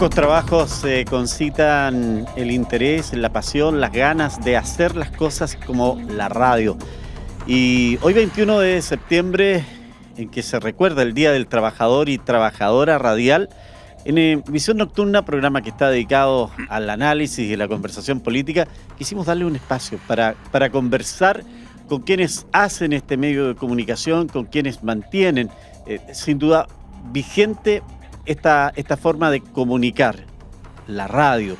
Pocos trabajos eh, concitan el interés, la pasión, las ganas de hacer las cosas como la radio. Y hoy 21 de septiembre, en que se recuerda el Día del Trabajador y Trabajadora Radial, en eh, Visión Nocturna, programa que está dedicado al análisis y la conversación política, quisimos darle un espacio para, conversar con quienes hacen este medio de comunicación, con quienes mantienen, eh, sin duda, vigente esta, esta forma de comunicar, la radio,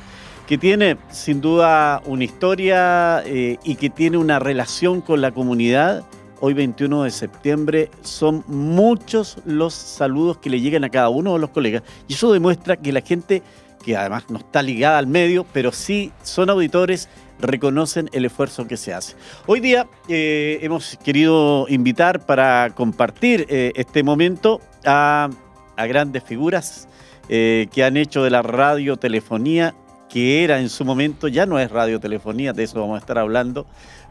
que tiene sin duda una historia eh, y que tiene una relación con la comunidad. Hoy 21 de septiembre son muchos los saludos que le llegan a cada uno de los colegas y eso demuestra que la gente que además no está ligada al medio, pero sí son auditores, reconocen el esfuerzo que se hace. Hoy día eh, hemos querido invitar para compartir eh, este momento a a grandes figuras eh, que han hecho de la radiotelefonía, que era en su momento, ya no es radiotelefonía, de eso vamos a estar hablando,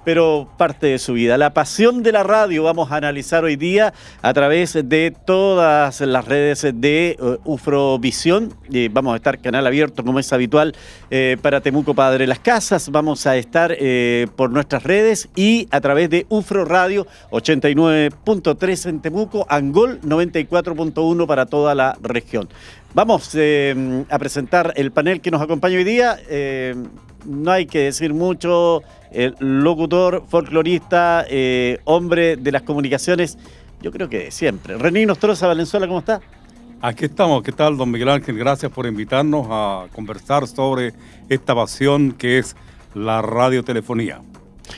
pero parte de su vida. La pasión de la radio vamos a analizar hoy día a través de todas las redes de eh, Ufrovisión. Eh, vamos a estar canal abierto, como es habitual, eh, para Temuco Padre Las Casas. Vamos a estar por nuestras redes y a través de Ufro Radio 89.3 en Temuco, Angol 94.1 para toda la región. Vamos a presentar el panel que nos acompaña hoy día no hay que decir mucho, locutor, folclorista, eh, hombre de las comunicaciones, yo creo que siempre. René Nostroza, Valenzuela, ¿cómo está? Aquí estamos, ¿qué tal, don Miguel Ángel? Gracias por invitarnos a conversar sobre esta pasión que es la radiotelefonía.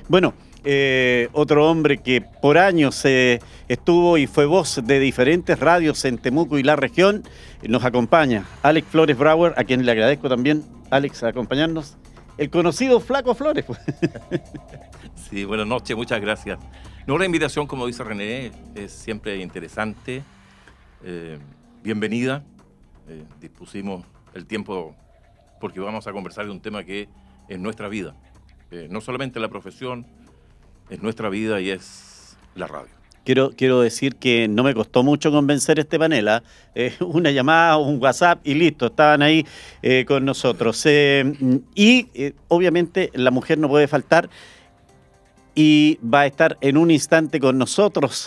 Bueno, eh, otro hombre que por años eh, estuvo y fue voz de diferentes radios en Temuco y la región, nos acompaña, Alex Flores Brauer, a quien le agradezco también, Alex, acompañarnos el conocido Flaco Flores. sí, buenas noches, muchas gracias. No, la invitación, como dice René, es siempre interesante. Eh, bienvenida. Eh, dispusimos el tiempo porque vamos a conversar de un tema que es nuestra vida. Eh, no solamente la profesión, es nuestra vida y es la radio. Quiero, decir que no me costó mucho convencer este panel. ¿ah? Eh, una llamada, un WhatsApp y listo, estaban ahí eh, con nosotros. Eh, y obviamente la mujer no puede faltar y va a estar en un instante con nosotros,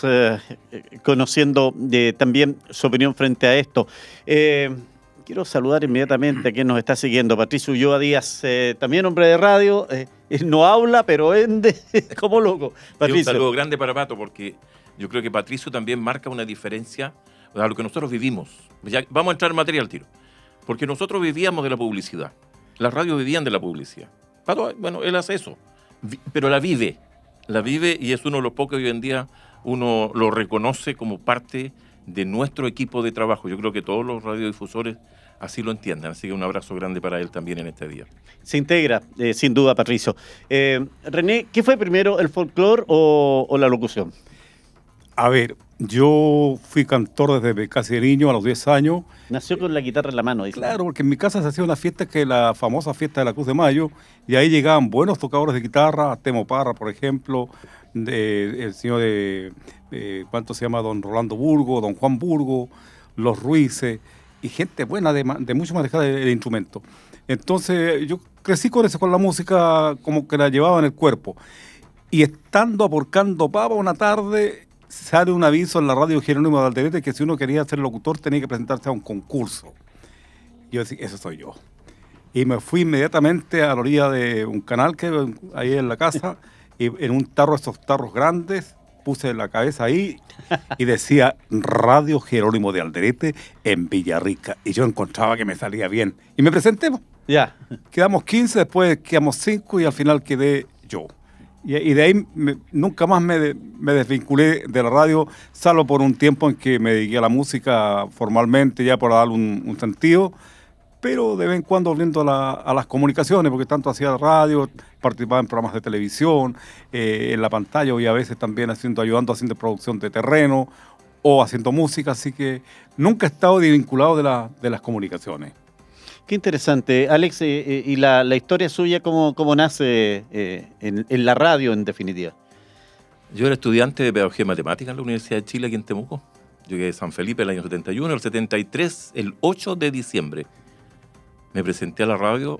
conociendo también su opinión frente a esto. quiero saludar inmediatamente a quien nos está siguiendo. Patricio Ulloa Díaz, también hombre de radio no habla, pero vende como loco. un saludo grande para Pato porque yo creo que Patricio también marca una diferencia a lo que nosotros vivimos. vamos a entrar en materia al tiro. Porque nosotros vivíamos de la publicidad. Las radios vivían de la publicidad. Bueno, él hace eso. Pero la vive. La vive y es uno de los pocos hoy en día uno lo reconoce como parte de nuestro equipo de trabajo. Yo creo que todos los radiodifusores así lo entienden, Así que un abrazo grande para él también en este día. Se integra, eh, sin duda, Patricio. Eh, René, ¿qué fue primero, el folclore o la locución? A ver, yo fui cantor desde casi niño, a los 10 años. Nació con la guitarra en la mano, dice. Claro, porque en mi casa se hacía una fiesta que la famosa fiesta de la Cruz de Mayo, y ahí llegaban buenos tocadores de guitarra, Temo Parra, por ejemplo, el señor de, ¿cuánto se llama? Don Rolando Burgo, Don Juan Burgo, Los Ruices, y gente buena de, de mucho manejar el instrumento. Entonces yo crecí con eso, con la música como que la llevaba en el cuerpo. Y estando aporcando pava una tarde, sale un aviso en la radio Jerónimo de Alderete que si uno quería ser locutor tenía que presentarse a un concurso. Yo decía, ese soy yo. Y me fui inmediatamente a la orilla de un canal que ahí en la casa, y en un tarro, esos tarros grandes, puse la cabeza ahí y decía Radio Jerónimo de Alderete en Villarrica. Y yo encontraba que me salía bien. Y me presenté. Ya. Quedamos 15, después quedamos 5 y al final quedé yo. Y, de ahí nunca más me, desvinculé de la radio, salvo por un tiempo en que me dediqué a la música formalmente, ya para darle un, sentido, pero de vez en cuando volviendo a, las comunicaciones, porque tanto hacía radio, participaba en programas de televisión, eh, en la pantalla y a veces también haciendo, ayudando haciendo producción de terreno o haciendo música, así que nunca he estado desvinculado de, de las comunicaciones. Qué interesante. Alex, eh, eh, ¿y la, historia suya cómo, nace eh, en, la radio en definitiva? Yo era estudiante de Pedagogía y Matemática en la Universidad de Chile, aquí en Temuco. llegué de San Felipe el año 71, el 73, el 8 de diciembre. Me presenté a la radio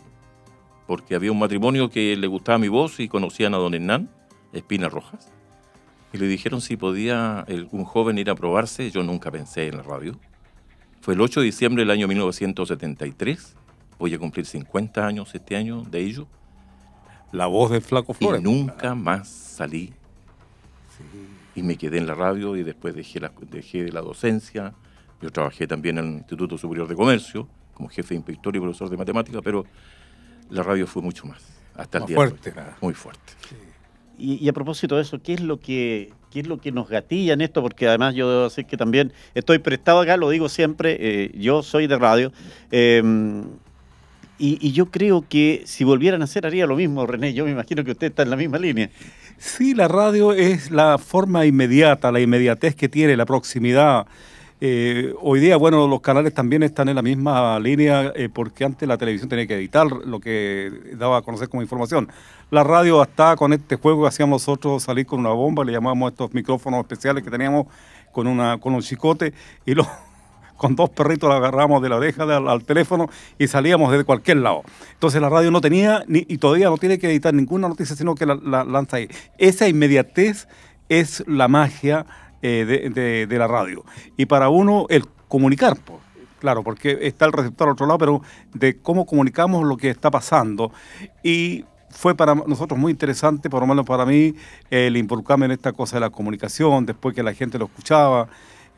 porque había un matrimonio que le gustaba mi voz y conocían a don Hernán Espina Rojas. Y le dijeron si podía un joven ir a probarse. Yo nunca pensé en la radio fue el 8 de diciembre del año 1973. Voy a cumplir 50 años este año de ello. La voz del Flaco Flores. Y pues, nunca más salí. Y me quedé en la radio y después dejé la, la docencia. Yo trabajé también en el Instituto Superior de Comercio como jefe de inspector y profesor de matemáticas, pero la radio fue mucho más. Hasta el día fuerte, Muy fuerte. Y, y, a propósito de eso, ¿qué es lo que qué es lo que nos gatilla en esto, porque además yo debo decir que también estoy prestado acá, lo digo siempre, eh, yo soy de radio. Em, y, yo creo que si volvieran a hacer haría lo mismo, René. Yo me imagino que usted está en la misma línea. Sí, la radio es la forma inmediata, la inmediatez que tiene, la proximidad. Eh, hoy día, bueno, los canales también están en la misma línea eh, porque antes la televisión tenía que editar lo que daba a conocer como información la radio hasta con este juego que hacíamos nosotros salir con una bomba, le llamábamos estos micrófonos especiales que teníamos con, una, con un chicote y con dos perritos la agarramos de la oreja al, teléfono y salíamos desde cualquier lado. Entonces la radio no tenía ni, y todavía no tiene que editar ninguna noticia, sino que la, lanza ahí. Esa inmediatez es la magia eh, de, la radio. Y para uno, el comunicar, claro, porque está el receptor al otro lado, pero de cómo comunicamos lo que está pasando. Y fue para nosotros muy interesante, por lo menos para mí, el involucrarme en esta cosa de la comunicación, después que la gente lo escuchaba.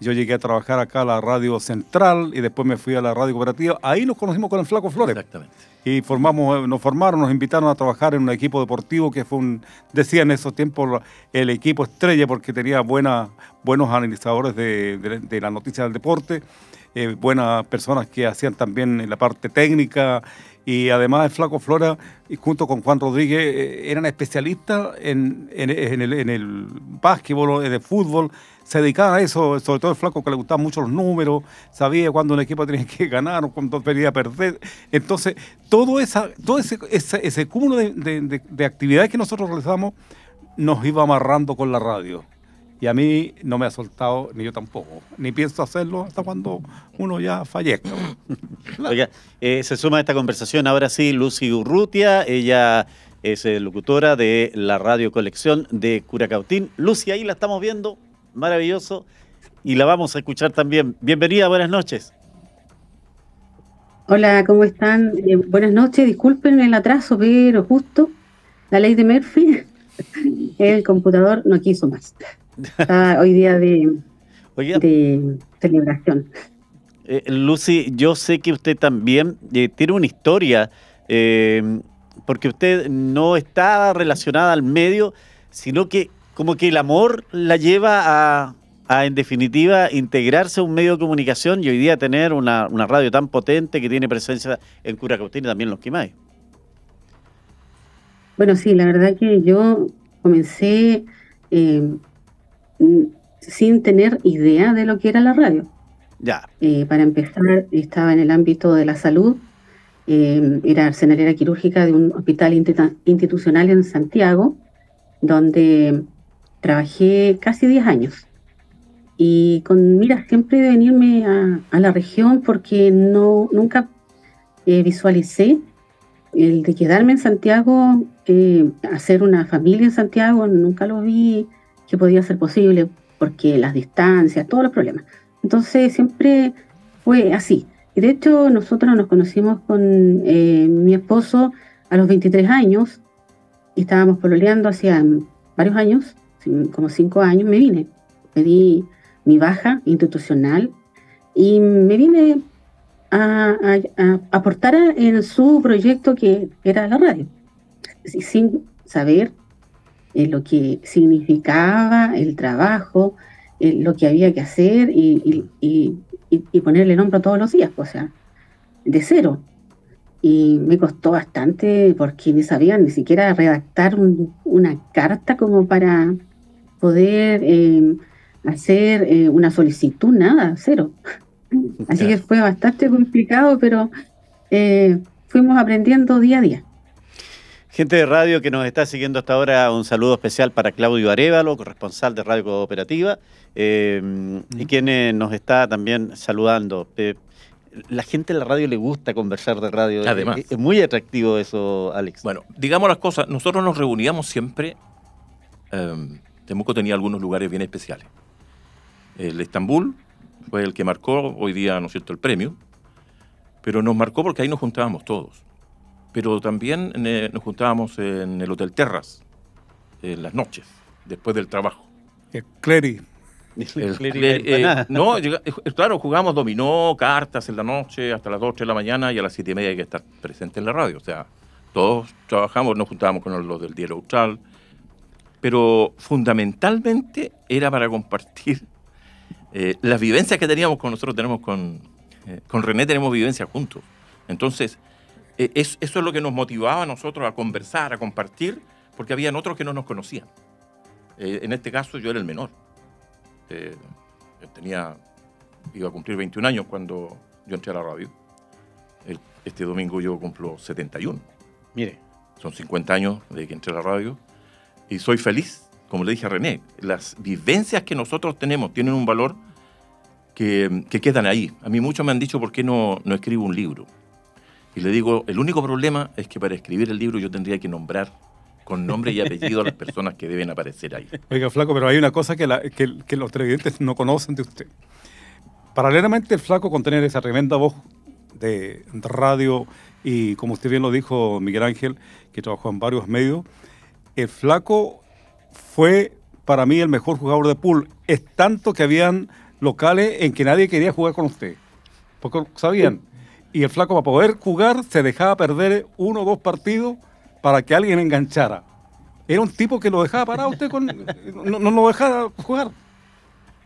Yo llegué a trabajar acá a la radio central y después me fui a la radio cooperativa. Ahí nos conocimos con el Flaco Flores. Exactamente. Y formamos, eh, nos formaron, nos invitaron a trabajar en un equipo deportivo que fue un, decía en esos tiempos, el equipo estrella porque tenía buenos analizadores de la noticia del deporte. Eh, buenas personas que hacían también la parte técnica y además el Flaco Flora, y junto con Juan Rodríguez, eh, eran especialistas en, el, básquetbol, en eh, el fútbol, se dedicaban a eso, sobre todo el Flaco que le gustaban mucho los números, sabía cuándo un equipo tenía que ganar o cuándo tenía que perder. Entonces, todo, esa, todo ese, ese, cúmulo de actividades que nosotros realizamos nos iba amarrando con la radio. Y a mí no me ha soltado, ni yo tampoco, ni pienso hacerlo hasta cuando uno ya fallezca. Oiga, eh, se suma a esta conversación ahora sí Lucy Urrutia, ella es eh, locutora de la radio colección de Curacautín. Lucy, ahí la estamos viendo, maravilloso, y la vamos a escuchar también. Bienvenida, buenas noches. Hola, ¿cómo están? Eh, buenas noches, disculpen el atraso, pero justo la ley de Murphy, el computador no quiso más. Ah, hoy día de, celebración. Eh, Lucy, yo sé que usted también eh, tiene una historia, eh, porque usted no está relacionada al medio, sino que como que el amor la lleva a, en definitiva, integrarse a un medio de comunicación y hoy día tener una, radio tan potente que tiene presencia en Curacautín y también en Los Quimay. Bueno, sí, la verdad que yo comencé Mm, sin tener idea de lo que era la radio. Ya. Eh, para empezar, estaba en el ámbito de la salud, eh, era arsenalera quirúrgica de un hospital institucional en Santiago, donde trabajé casi 10 años. Y con mira siempre de venirme a, la región porque no, nunca eh, visualicé el de quedarme en Santiago, hacer una familia en Santiago, nunca lo vi que podía ser posible, porque las distancias, todos los problemas. Entonces siempre fue así. Y de hecho nosotros nos conocimos con eh, mi esposo a los 23 años y estábamos pololeando hacía varios años, como cinco años, me vine. Pedí mi baja institucional y me vine a, aportar en su proyecto que era la radio, sin saber eh, lo que significaba el trabajo, eh, lo que había que hacer y, ponerle nombre todos los días, pues, o sea, de cero. Y me costó bastante porque ni sabía ni siquiera redactar una carta como para poder eh, hacer una solicitud, nada, cero. Así que fue bastante complicado, pero fuimos aprendiendo día a día. Gente de radio que nos está siguiendo hasta ahora, un saludo especial para Claudio Arevalo, corresponsal de Radio Cooperativa, eh, y quien eh, nos está también saludando. Eh, la gente de la radio le gusta conversar de radio. Además. Es, muy atractivo eso, Alex. Bueno, digamos las cosas. Nosotros nos reuníamos siempre. Em, Temuco tenía algunos lugares bien especiales. El Estambul fue el que marcó hoy día, ¿no es cierto?, el premio. Pero nos marcó porque ahí nos juntábamos todos pero también eh, nos juntábamos en el Hotel Terras, en eh, las noches, después del trabajo. El Clery. Eh, claro, jugábamos dominó, cartas en la noche, hasta las 2, 3 de la mañana y a las 7 y media hay que estar presente en la radio. O sea, todos trabajamos, nos juntábamos con los del Diario Austral, pero fundamentalmente era para compartir las vivencias que teníamos con nosotros, tenemos con, con René tenemos vivencias juntos. Entonces, eh, eso, es lo que nos motivaba a nosotros a conversar, a compartir, porque habían otros que no nos conocían. Eh, en este caso yo era el menor. Yo eh, tenía, iba a cumplir 21 años cuando yo entré a la radio. este domingo yo cumplo 71. Mire. Son 50 años desde que entré a la radio y soy feliz, como le dije a René. Las vivencias que nosotros tenemos tienen un valor que, quedan ahí. A mí muchos me han dicho por qué no, no escribo un libro. Y le digo, el único problema es que para escribir el libro yo tendría que nombrar con nombre y apellido a las personas que deben aparecer ahí. Oiga, Flaco, pero hay una cosa que, los televidentes no conocen de usted. Paralelamente, el Flaco, con tener esa tremenda voz de radio y, como usted bien lo dijo, Miguel Ángel, que trabajó en varios medios, el Flaco fue para mí el mejor jugador de pool. Es tanto que habían locales en que nadie quería jugar con usted. Porque sabían, y el flaco para poder jugar se dejaba perder uno o dos partidos para que alguien enganchara. Era un tipo que lo dejaba parado usted con... No, lo dejaba jugar.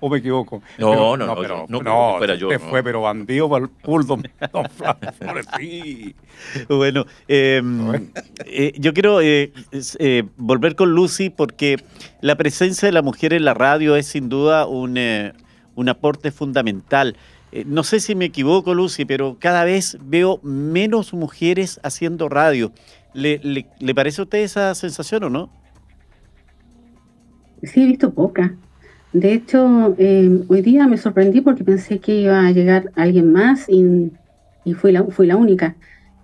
¿O me equivoco? No, no, no, pero, no, no, fue, pero bandido para el pool, Bueno, em, eh, yo quiero eh, eh, volver con Lucy porque la presencia de la mujer en la radio es sin duda un, un aporte fundamental. Eh, no sé si me equivoco, Lucy, pero cada vez veo menos mujeres haciendo radio. ¿Le, parece a usted esa sensación o no? Sí, he visto poca. De hecho, em, hoy día me sorprendí porque pensé que iba a llegar alguien más y, fui, la, la única.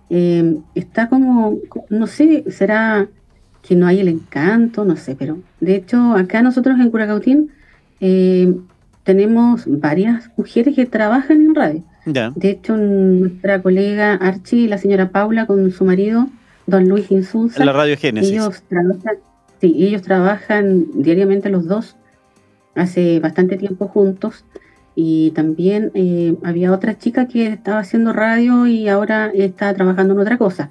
Em, está como, no sé, será que no hay el encanto, no sé, pero de hecho acá nosotros en Curacautín em, tenemos varias mujeres que trabajan en radio. De hecho, nuestra colega Archie la señora Paula con su marido, don Luis Insulza. La radio Génesis. Ellos trabajan, sí, ellos trabajan diariamente los dos, hace bastante tiempo juntos. Y también eh, había otra chica que estaba haciendo radio y ahora está trabajando en otra cosa.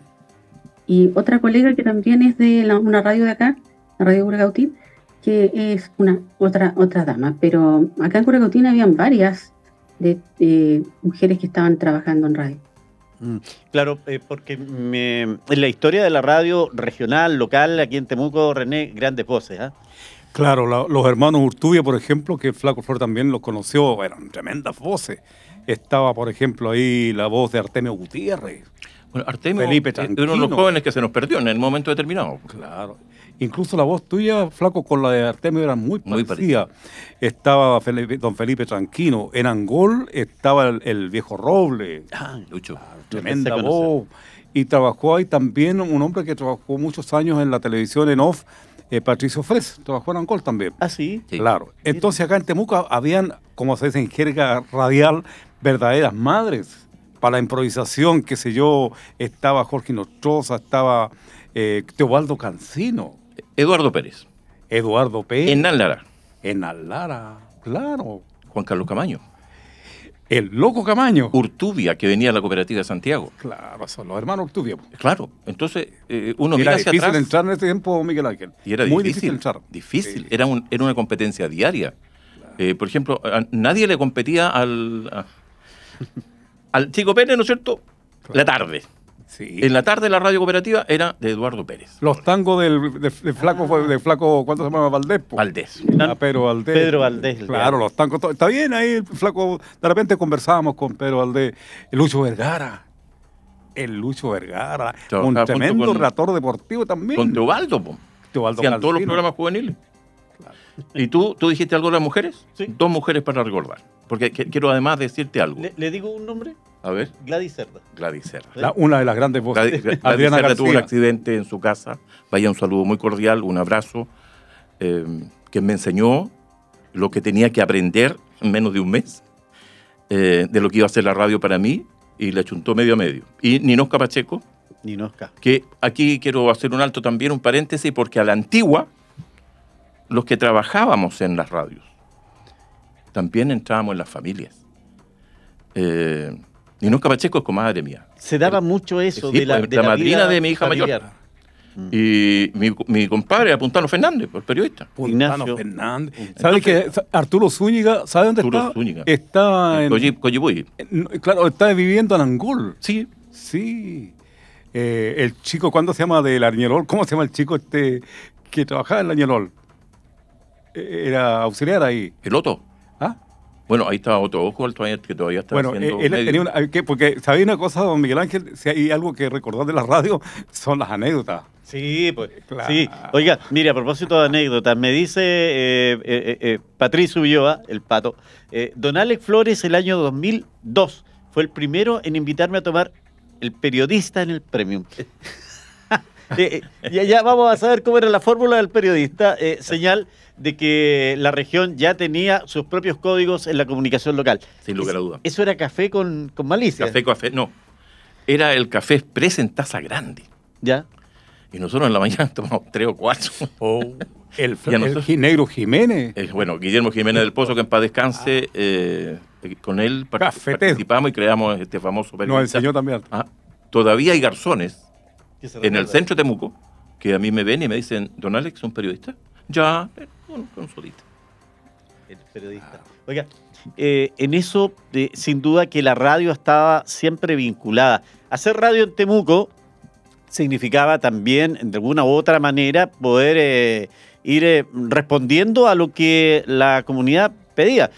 Y otra colega que también es de una radio de acá, la Radio Burgautín, que es una otra, otra dama, pero acá en curacotina habían varias de, mujeres que estaban trabajando en radio. Mm, claro, eh, porque en la historia de la radio regional, local, aquí en Temuco, René, grandes voces. ¿ah? Claro, los hermanos Urtubia, por ejemplo, que Flaco Flor también los conoció, eran tremendas voces. Estaba, por ejemplo, ahí la voz de Artemio Gutiérrez. Artemio Felipe uno de los jóvenes que se nos perdió en el momento determinado. Claro. Incluso la voz tuya, Flaco, con la de Artemio era muy parecida. Estaba don Felipe Tranquino. En Angol estaba el, viejo Roble. Ah, Lucho. Ah, tremenda voz. Y trabajó ahí también un hombre que trabajó muchos años en la televisión en off, eh, Patricio Fres, trabajó en Angol también. Ah, sí. Claro. Entonces acá en Temuca habían, como se dice en jerga radial, verdaderas madres para la improvisación, qué sé yo, estaba Jorge Nostroza, estaba eh, Teobaldo Cancino. Eduardo Pérez. Eduardo Pérez. En Lara. En Lara, claro. Juan Carlos Camaño. El loco Camaño. Urtubia, que venía de la cooperativa de Santiago. Claro, son los hermanos Urtubia. Claro, entonces eh, uno mira hacia atrás. Era difícil entrar en ese tiempo, Miguel Ángel. Y era Muy difícil, entrar. Difícil, era, una competencia diaria. Eh, por ejemplo, nadie le competía al, al Chico Pérez, ¿no es cierto? La tarde. En la tarde de la radio cooperativa era de Eduardo Pérez. Los tangos del, de, flaco, de flaco, ¿cuánto se llamaba Valdés. Valdés. Ah, Pedro Valdés. Pedro Valdés. Claro, los tangos. Está bien ahí, el flaco. De repente conversábamos con Pedro Valdés. Lucho Vergara. El Lucho Vergara. un tremendo con, deportivo también. Con Teobaldo, po. Teobaldo. Hacían todos los programas juveniles. ¿Y tú, tú dijiste algo de las mujeres? Dos mujeres para recordar. Porque quiero además decirte algo. ¿le digo un nombre? A ver. Gladys Cerda. Gladys Cerda. una de las grandes voces. Adriana tuvo un accidente en su casa. Vaya un saludo muy cordial, un abrazo, eh, que me enseñó lo que tenía que aprender en menos de un mes eh, de lo que iba a hacer la radio para mí y le chuntó medio a medio. Y Ninosca Pacheco. Ninosca. Que aquí quiero hacer un alto también, un paréntesis, porque a la antigua, los que trabajábamos en las radios, también entrábamos en las familias. Eh, y nunca Pacheco es comadre mía. Se daba eh, mucho eso pues, de la, la, madrina de mi hija mayor. Mm. Y mi, compadre era Puntano Fernández, el pues, periodista. Puntano Fernández. ¿Sabes que Arturo Zúñiga, ¿sabe dónde Arturo Zúñiga. Está en. Coyibuy. Claro, está viviendo en Angul. Sí. Sí. Eh, el chico, ¿cuándo se llama del Añerol? ¿Cómo se llama el chico este que trabajaba en el Añerol? Eh, era auxiliar ahí. ¿El otro. ¿Ah? Bueno, ahí estaba otro Ojo que todavía está bueno, haciendo eh, él tenía eh, porque sabía una cosa, don Miguel Ángel, si hay algo que recordar de la radio, son las anécdotas. Sí, pues, sí. Oiga, mire, a propósito de anécdotas, me dice eh, eh Patricio Ulloa, el pato, don Alex Flores el año 2002 fue el primero en invitarme a tomar el periodista en el premium. Eh, eh, y ya, vamos a saber cómo era la fórmula del periodista. Eh, señal de que la región ya tenía sus propios códigos en la comunicación local. Sin lugar a duda. ¿Eso era café con, malicia? Café café, no. Era el café express en taza grande. Ya. Y nosotros en la mañana tomamos tres o cuatro. Oh, el, negro Jiménez. bueno, Guillermo Jiménez del Pozo, que en paz descanse, ah. con él participamos y creamos este famoso periodista. Nos enseñó también. Ah, todavía hay garzones en el centro de Temuco, que a mí me ven y me dicen, don Alex, un periodista? Ya, un consulista. El periodista. Ah. Oiga, eh, en eso, eh, sin duda que la radio estaba siempre vinculada. Hacer radio en Temuco significaba también, de alguna u otra manera, poder eh, ir respondiendo a lo que la comunidad pedía.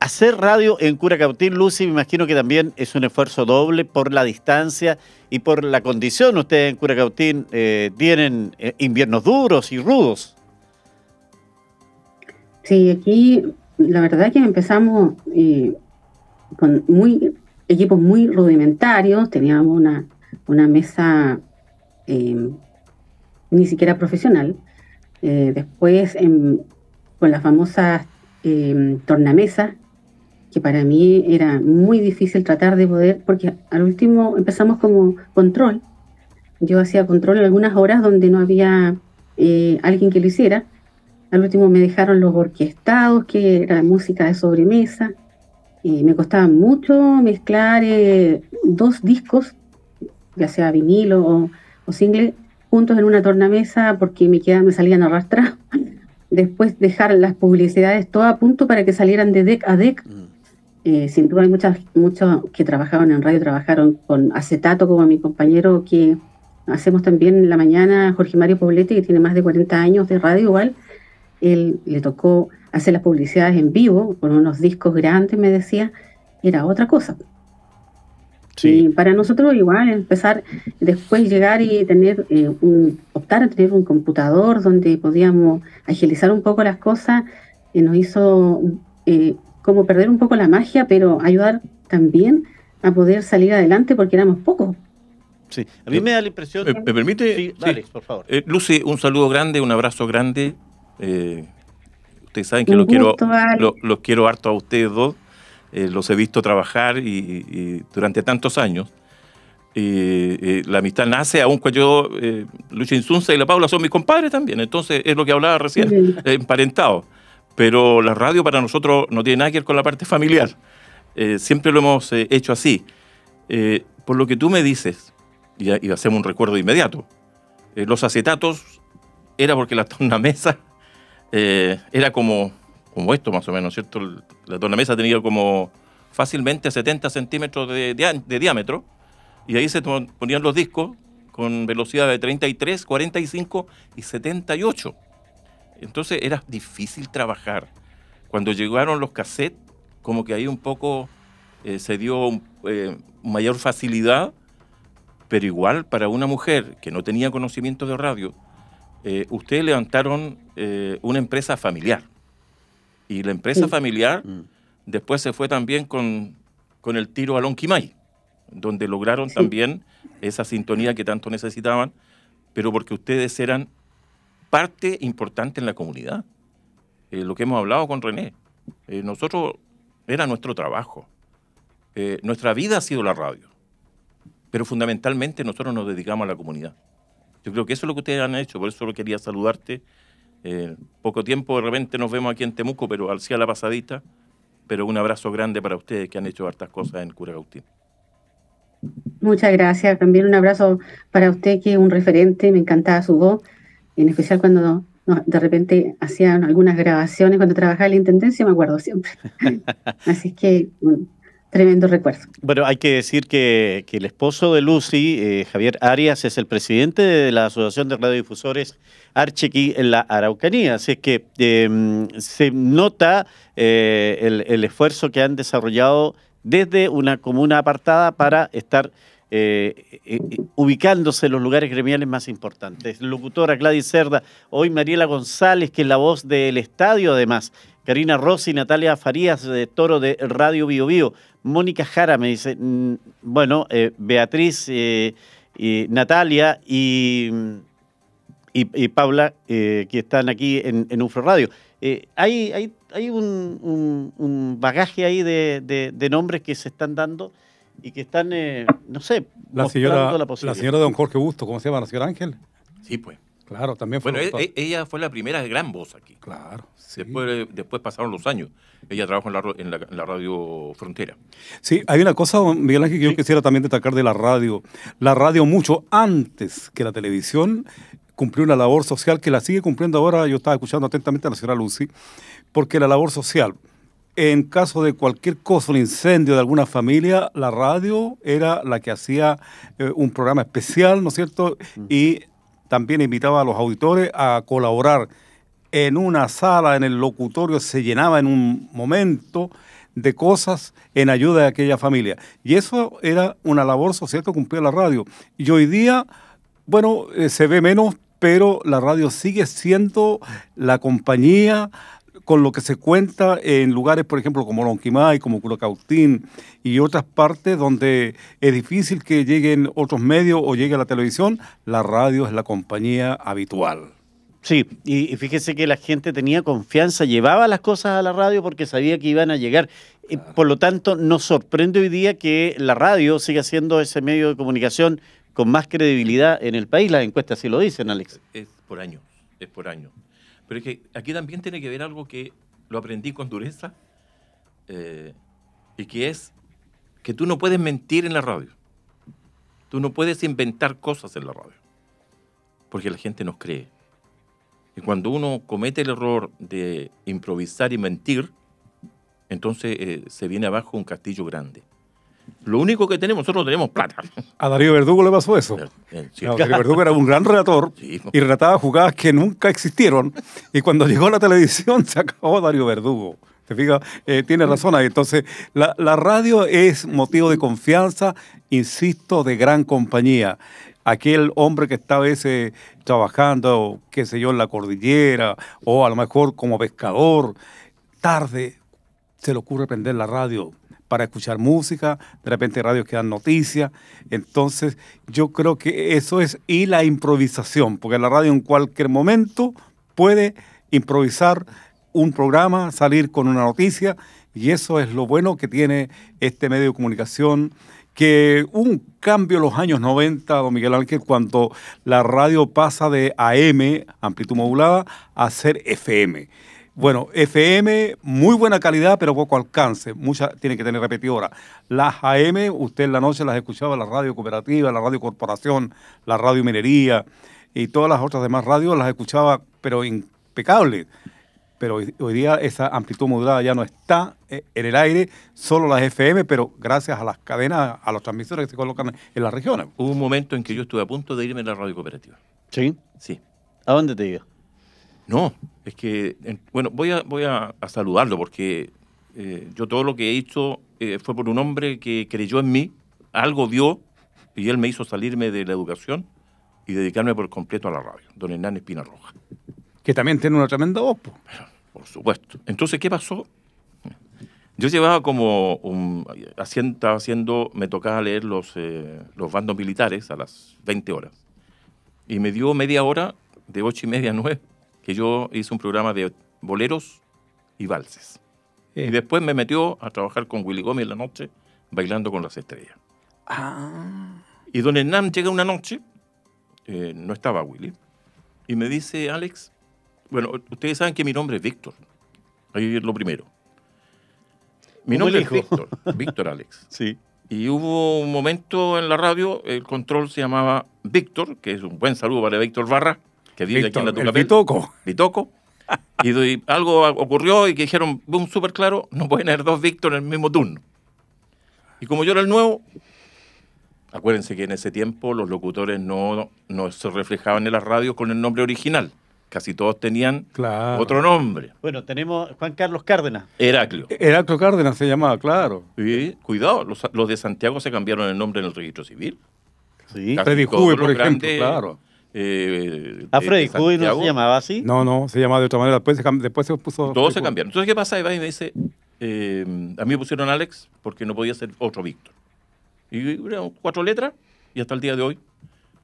Hacer radio en Curacautín, Lucy, me imagino que también es un esfuerzo doble por la distancia y por la condición. Ustedes en Curacautín eh, tienen eh, inviernos duros y rudos. Sí, aquí la verdad que empezamos eh, con muy equipos muy rudimentarios. Teníamos una, una mesa em, ni siquiera profesional. después, em, con las famosas em, tornamesas que para mí era muy difícil tratar de poder, porque al último empezamos como control. Yo hacía control en algunas horas donde no había eh, alguien que lo hiciera. Al último me dejaron los orquestados, que era música de sobremesa. Y me costaba mucho mezclar eh, dos discos, ya sea vinilo o, single, juntos en una tornamesa porque me, quedaba, me salían arrastrados. Después dejar las publicidades todo a punto para que salieran de deck a deck. Mm. Eh, sin duda hay muchas, muchos que trabajaron en radio, trabajaron con acetato como mi compañero que hacemos también en la mañana, Jorge Mario Poblete, que tiene más de 40 años de radio igual, él le tocó hacer las publicidades en vivo con unos discos grandes, me decía, era otra cosa. Sí. Y para nosotros igual empezar después llegar y tener eh, un, optar a tener un computador donde podíamos agilizar un poco las cosas, eh, nos hizo como perder un poco la magia, pero ayudar también a poder salir adelante porque éramos pocos. Sí, a mí me da la impresión. Eh, ¿Me, permite? Sí, por favor. Eh, Lucy, un saludo grande, un abrazo grande. Eh, ustedes saben que los quiero, los quiero harto a ustedes dos. los he visto trabajar y, durante tantos años. la amistad nace, aún cuando yo, Lucha Insunza y la Paula son mis compadres también, entonces es lo que hablaba recién, emparentados pero la radio para nosotros no tiene nada que ver con la parte familiar. Eh, siempre lo hemos eh, hecho así. Eh, por lo que tú me dices, y, hacemos un recuerdo inmediato, los acetatos era porque la tornamesa era como, como esto más o menos, ¿cierto? La tornamesa tenía como fácilmente 70 centímetros de, de diámetro y ahí se ponían los discos con velocidad de 33, 45 y 78. Entonces era difícil trabajar. Cuando llegaron los cassettes, como que ahí un poco eh, se dio eh, mayor facilidad, pero igual para una mujer que no tenía conocimiento de radio, eh, ustedes levantaron una empresa familiar. Y la empresa familiar mm. después se fue también con, con el tiro a Lonquimay, donde lograron también esa sintonía que tanto necesitaban, pero porque ustedes eran parte importante en la comunidad. Eh, lo que hemos hablado con René, eh, nosotros era nuestro trabajo. Eh, nuestra vida ha sido la radio, pero fundamentalmente nosotros nos dedicamos a la comunidad. Yo creo que eso es lo que ustedes han hecho, por eso lo quería saludarte. poco tiempo de repente nos vemos aquí en Temuco, pero al la pasadita. Pero un abrazo grande para ustedes que han hecho hartas cosas en Cura Gautín Muchas gracias. También un abrazo para usted, que es un referente. Me encantaba su voz en especial cuando de repente hacían algunas grabaciones cuando trabajaba en la Intendencia, me acuerdo siempre. Así es que, tremendo recuerdo. Bueno, hay que decir que, el esposo de Lucy, eh, Javier Arias, es el presidente de la Asociación de Radiodifusores Archequi en la Araucanía. Así es que em, se nota eh, el, el esfuerzo que han desarrollado desde una comuna apartada para estar eh, eh, eh, ubicándose en los lugares gremiales más importantes. Locutora Gladys Cerda, hoy Mariela González, que es la voz del estadio además, Karina Rossi, Natalia Farías, de Toro de Radio Bio Bio, Mónica Jara me dice, mm, bueno, Beatriz, Natalia y, y, y Paula, que están aquí en, en Radio. hay, un, bagaje ahí de nombres que se están dando y que están, eh, no sé, la señora, la, la señora don Jorge Busto, ¿cómo se llama? La señora Ángel. Sí, pues. Claro, también fue. Bueno, e-, ella fue la primera gran voz aquí. Claro. Eh, después, pasaron los años. Ella trabajó en la, radio Frontera. Sí, hay una cosa, Miguel Ángel, que yo quisiera también destacar de la radio. La radio, mucho antes que la televisión, cumplió una labor social que la sigue cumpliendo ahora. Yo estaba escuchando atentamente a la señora Lucy, porque la labor social en caso de cualquier cosa, un incendio de alguna familia, la radio era la que hacía eh, un programa especial, ¿no es cierto? Y también invitaba a los auditores a colaborar en una sala, en el locutorio, se llenaba en un momento de cosas en ayuda de aquella familia. Y eso era una labor social que cumplía la radio. Y hoy día, bueno, eh, se ve menos, pero la radio sigue siendo la compañía con lo que se cuenta en lugares, por ejemplo, como Lonquimay, como Curacautín y otras partes donde es difícil que lleguen otros medios o llegue a la televisión, la radio es la compañía habitual. Sí, y, fíjese que la gente tenía confianza, llevaba las cosas a la radio porque sabía que iban a llegar. Por lo tanto, nos sorprende hoy día que la radio siga siendo ese medio de comunicación con más credibilidad en el país. Las encuestas sí lo dicen, Alex. Es por año, es por año. Pero es que aquí también tiene que ver algo que lo aprendí con dureza eh, y que es que tú no puedes mentir en la radio. Tú no puedes inventar cosas en la radio. Porque la gente nos cree. Y cuando uno comete el error de improvisar y mentir, entonces eh, se viene abajo un castillo grande. Lo único que tenemos, nosotros tenemos plata. A Darío Verdugo le pasó eso. Eh, sí, Darío Verdugo era un gran relator y relataba jugadas que nunca existieron. Y cuando llegó la televisión se acabó Darío Verdugo. ¿Te fijas? Eh, tiene razón ahí. Entonces, la, la radio es motivo de confianza, insisto, de gran compañía aquel hombre que está a veces trabajando, qué sé yo, en la cordillera, o a lo mejor como pescador, tarde se le ocurre prender la radio, para escuchar música, de repente radios que dan noticias. Entonces, yo creo que eso es, y la improvisación, porque la radio en cualquier momento puede improvisar un programa, salir con una noticia, y eso es lo bueno que tiene este medio de comunicación que un cambio en los años 90, don Miguel Ángel, cuando la radio pasa de AM, amplitud modulada, a ser FM. Bueno, FM, muy buena calidad, pero poco alcance. Mucha tiene que tener repetidora. Las AM, usted en la noche las escuchaba, la radio cooperativa, la radio corporación, la radio minería y todas las otras demás radios las escuchaba, pero impecable. Pero hoy, día esa amplitud modulada ya no está eh, en el aire, solo las FM, pero gracias a las cadenas, a los transmisores que se colocan en las regiones. Hubo un momento en que yo estuve a punto de irme a la radio cooperativa. ¿Sí? Sí. ¿A dónde te iba? No, es que, bueno, voy a, voy a, saludarlo porque eh, yo todo lo que he hecho eh, fue por un hombre que creyó en mí, algo dio, y él me hizo salirme de la educación y dedicarme por completo a la radio, don Hernán Espina Roja. Que también tiene una tremenda voz. Por supuesto. Entonces, ¿qué pasó? Yo llevaba como un, estaba haciendo, me tocaba leer los, eh, los bandos militares a las 20 horas. Y me dio media hora de 8 y media a 9 que yo hice un programa de boleros y valses. Y eh. después me metió a trabajar con Willy Gómez en la noche, bailando con las estrellas. Ah. Y don Hernán llega una noche, eh, no estaba Willy, y me dice, Alex, bueno, ustedes saben que mi nombre es Víctor. Ahí es lo primero. Mi nombre es Víctor, Víctor Alex. Sí. Y hubo un momento en la radio, el control se llamaba Víctor, que es un buen saludo para Víctor Barra que vive aquí y, algo ocurrió y que dijeron, boom, súper claro, no pueden haber dos Víctor en el mismo turno. Y como yo era el nuevo, acuérdense que en ese tiempo los locutores no, no se reflejaban en las radios con el nombre original. Casi todos tenían otro nombre. Bueno, tenemos Juan Carlos Cárdenas. Heraclio. Eh, Heraclio Cárdenas se llamaba, claro. Y cuidado, los, de Santiago se cambiaron el nombre en el registro civil. Sí, Casi por ejemplo, eh, ¿A ah, Freddy Cuddy no se llamaba así. No, no, se llamaba de otra manera. Después se, después se puso. Todos se cambiaron. Entonces, ¿qué pasa? Y me dice: eh, A mí me pusieron Alex porque no podía ser otro Víctor. Y eran cuatro letras, y hasta el día de hoy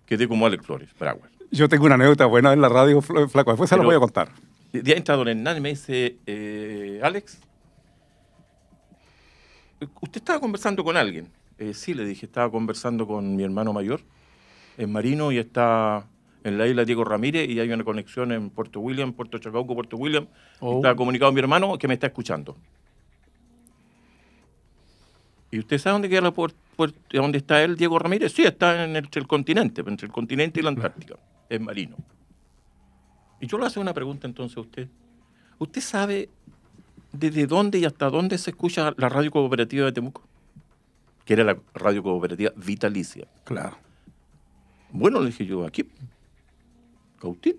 quedé como Alex Flores, Paraguay. Yo tengo una anécdota buena en la radio, Flaco. Después se la voy a contar. Ya entra don Hernán y me dice: eh, Alex, usted estaba conversando con alguien. sí, le dije, estaba conversando con mi hermano mayor, es marino y está en la isla Diego Ramírez y hay una conexión en Puerto William, Puerto Chacauco, Puerto William. Oh. Está comunicado mi hermano que me está escuchando. ¿Y usted sabe dónde queda la está él, Diego Ramírez? Sí, está en el, entre el continente, entre el continente y la Antártica, es marino. Y yo le hago una pregunta entonces a usted. ¿Usted sabe desde dónde y hasta dónde se escucha la radio cooperativa de Temuco? Que era la radio cooperativa vitalicia. Claro. Bueno, le dije yo, aquí usted?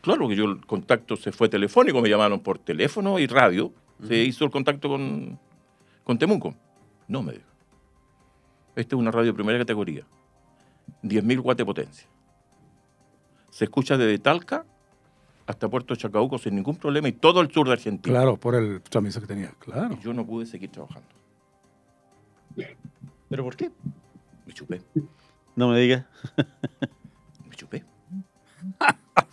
Claro que yo el contacto se fue telefónico, me llamaron por teléfono y radio, se hizo el contacto con, con Temuco. No me dijo. Esta es una radio primera categoría, 10.000 watts de potencia. Se escucha desde Talca hasta Puerto Chacauco sin ningún problema y todo el sur de Argentina. Claro, por el chamizo que tenía, claro. Y yo no pude seguir trabajando. ¿Pero por qué? Me chupé. No me digas.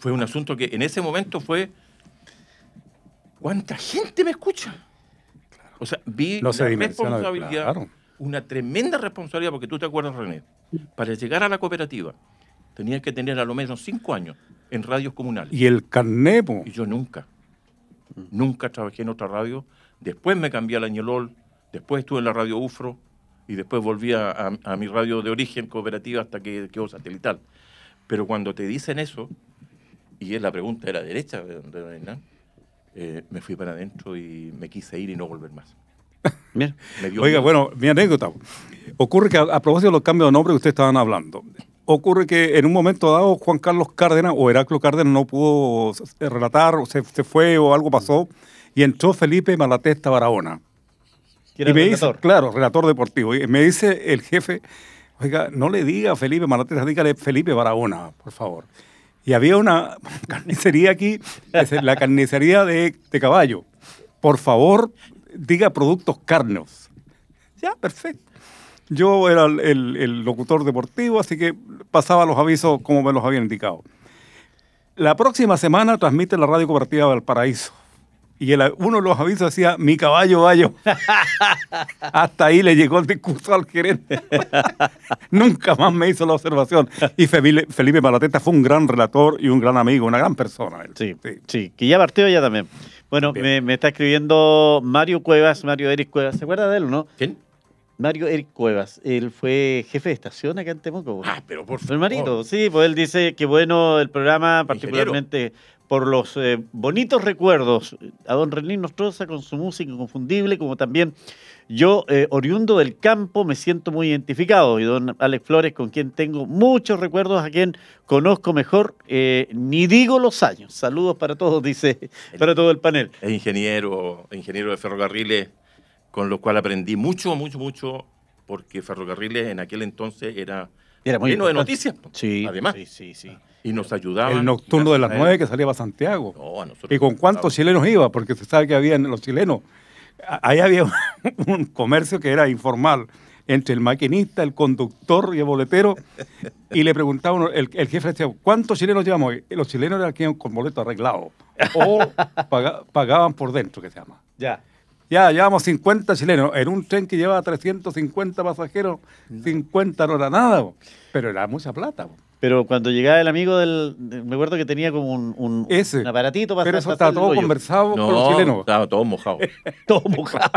fue un asunto que en ese momento fue. ¿Cuánta gente me escucha? O sea, vi la responsabilidad, una tremenda responsabilidad, porque tú te acuerdas, René, para llegar a la cooperativa tenías que tener a lo menos cinco años en radios comunales. Y el carnepo. Y yo nunca, nunca trabajé en otra radio. Después me cambié a la después estuve en la radio UFRO y después volví a, a mi radio de origen cooperativa hasta que quedó satelital. Pero cuando te dicen eso, y es la pregunta de la derecha, eh, me fui para adentro y me quise ir y no volver más. Oiga, bueno, mi anécdota. Ocurre que a, propósito de los cambios de nombre que ustedes estaban hablando, ocurre que en un momento dado Juan Carlos Cárdenas o Heraclio Cárdenas no pudo eh, relatar, o se, se fue o algo pasó, y entró Felipe Malatesta Barahona. Y me relator? claro, relator deportivo. Y me dice el jefe, oiga, no le diga Felipe Malatesta, dígale Felipe Barahona, por favor. Y había una carnicería aquí, la carnicería de, caballo. Por favor, diga productos carnos. Ya, perfecto. Yo era el, locutor deportivo, así que pasaba los avisos como me los habían indicado. La próxima semana transmite la Radio Cooperativa Valparaíso y uno de los avisos hacía, mi caballo vayo. Hasta ahí le llegó el discurso al gerente. Nunca más me hizo la observación. Y Felipe, Malateta fue un gran relator y un gran amigo, una gran persona. Sí, sí, que ya partió ya también. Bueno, me, está escribiendo Mario Cuevas, Mario Eric Cuevas. ¿Se acuerda de él o no? ¿Quién? Mario Eric Cuevas, él fue jefe de estación acá en Temuco. Ah, pero por favor. El marido, sí, pues él dice que bueno el programa, particularmente por los eh, bonitos recuerdos a don René Nostroza con su música inconfundible, como también yo, eh, oriundo del campo, me siento muy identificado. Y don Alex Flores, con quien tengo muchos recuerdos, a quien conozco mejor, eh, ni digo los años. Saludos para todos, dice, para todo el panel. Es ingeniero, ingeniero de ferrocarriles, con lo cual aprendí mucho, mucho, mucho, porque ferrocarriles en aquel entonces era era muy de noticias. Pues, sí. Además. Sí, sí, Y nos ayudaba. El nocturno de las nueve que salía para Santiago. ¿Y con cuántos chilenos iba? Porque se sabe que había los chilenos. Ahí había un comercio que era informal entre el maquinista, el conductor y el boletero. Y le preguntaba el, jefe decía, ¿cuántos chilenos llevamos hoy? Los chilenos eran aquí con boleto arreglado. O pagaban por dentro, que se llama. Ya. Ya llevamos 50 chilenos en un tren que llevaba 350 pasajeros, 50 no era nada, pero era mucha plata. Pero cuando llegaba el amigo del. Me acuerdo que tenía como un, Ese. aparatito para Pero eso estaba todo conversado con los chilenos. Estaba todo mojado. todo mojado.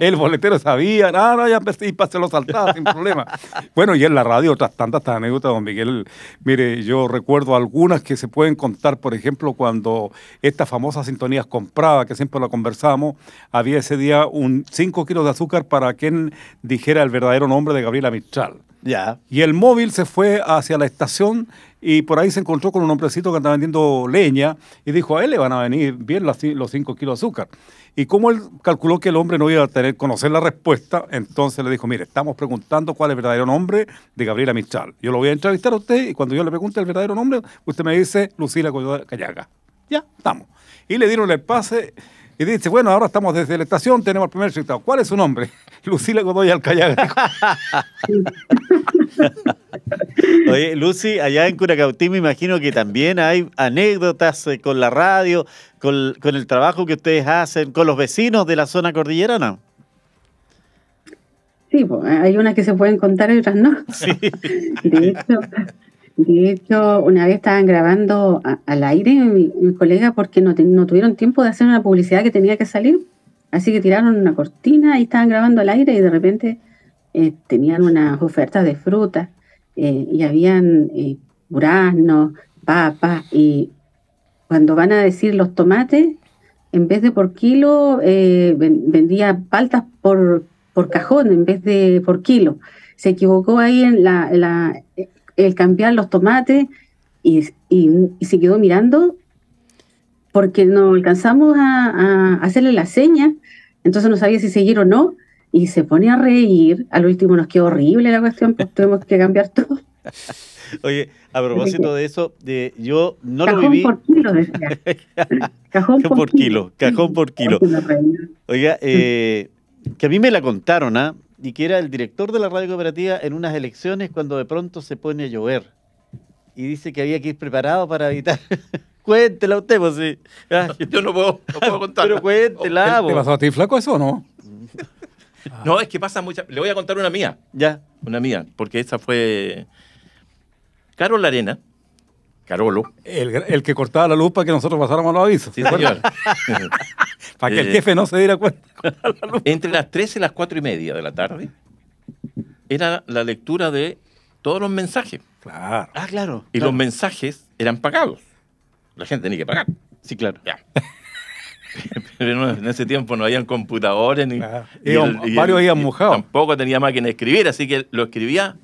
el boletero sabía, nada, no, ya y se lo saltaba sin problema. Bueno, y en la radio, otras tantas anécdotas, don Miguel. Mire, yo recuerdo algunas que se pueden contar, por ejemplo, cuando estas famosas sintonías compraba, que siempre la conversamos, había ese día un 5 kilos de azúcar para quien dijera el verdadero nombre de Gabriela Mistral. Y el móvil se fue hacia la estación y por ahí se encontró con un hombrecito que andaba vendiendo leña y dijo, a él le van a venir bien los 5 kilos de azúcar. Y como él calculó que el hombre no iba a tener, conocer la respuesta, entonces le dijo, mire, estamos preguntando cuál es el verdadero nombre de Gabriela Mistral. Yo lo voy a entrevistar a usted y cuando yo le pregunte el verdadero nombre, usted me dice Lucila Callaga. Ya, estamos. Y le dieron el pase y dice, bueno, ahora estamos desde la estación, tenemos el primer resultado ¿Cuál es su nombre? Lucila Godoy Alcalá Oye, Lucy, allá en Curacautí me imagino que también hay anécdotas eh, con la radio, con, el trabajo que ustedes hacen, con los vecinos de la zona cordillerana. Sí, eh, hay unas que se pueden contar y otras no. Sí. De hecho, una vez estaban grabando al aire mi, colega porque no, no, tuvieron tiempo de hacer una publicidad que tenía que salir. Así que tiraron una cortina y estaban grabando al aire y de repente eh, tenían unas ofertas de frutas eh, y habían eh, papas y cuando van a decir los tomates, en vez de por kilo, eh, vendía paltas por, por cajón en vez de por kilo se equivocó ahí en la, el eh, cambiar los tomates y, y, se quedó mirando porque no alcanzamos a, hacerle la seña, entonces no sabía si seguir o no, y se pone a reír. Al último nos quedó horrible la cuestión, pues tuvimos que cambiar todo. Oye, a propósito de eso, de, yo no lo viví. Por kilo, cajón por, kilo, Cajón por kilo. Oiga, eh, que a mí me la contaron, ¿ah? y que era el director de la radio cooperativa en unas elecciones cuando de pronto se pone a llover. Y dice que había que ir preparado para evitar. cuéntela usted, pues sí. Yo ah, no puedo, no puedo contar. Pero cuéntela. ¿Te, pues. pasó a ti flaco eso o no? no, es que pasa muchas. Le voy a contar una mía. Ya. Una mía, porque esa fue. Carol Arena Carolo. El, que cortaba la luz para que nosotros pasáramos los avisos. para que el eh, jefe no se diera cuenta. Entre las 3 y las 4 y media de la tarde era la lectura de todos los mensajes. Claro. Ah, claro. Y los mensajes eran pagados. La gente tenía que pagar. Sí, claro. Pero en ese tiempo no habían computadores ni. varios iban mojados. Tampoco tenía máquina de escribir, así que lo escribía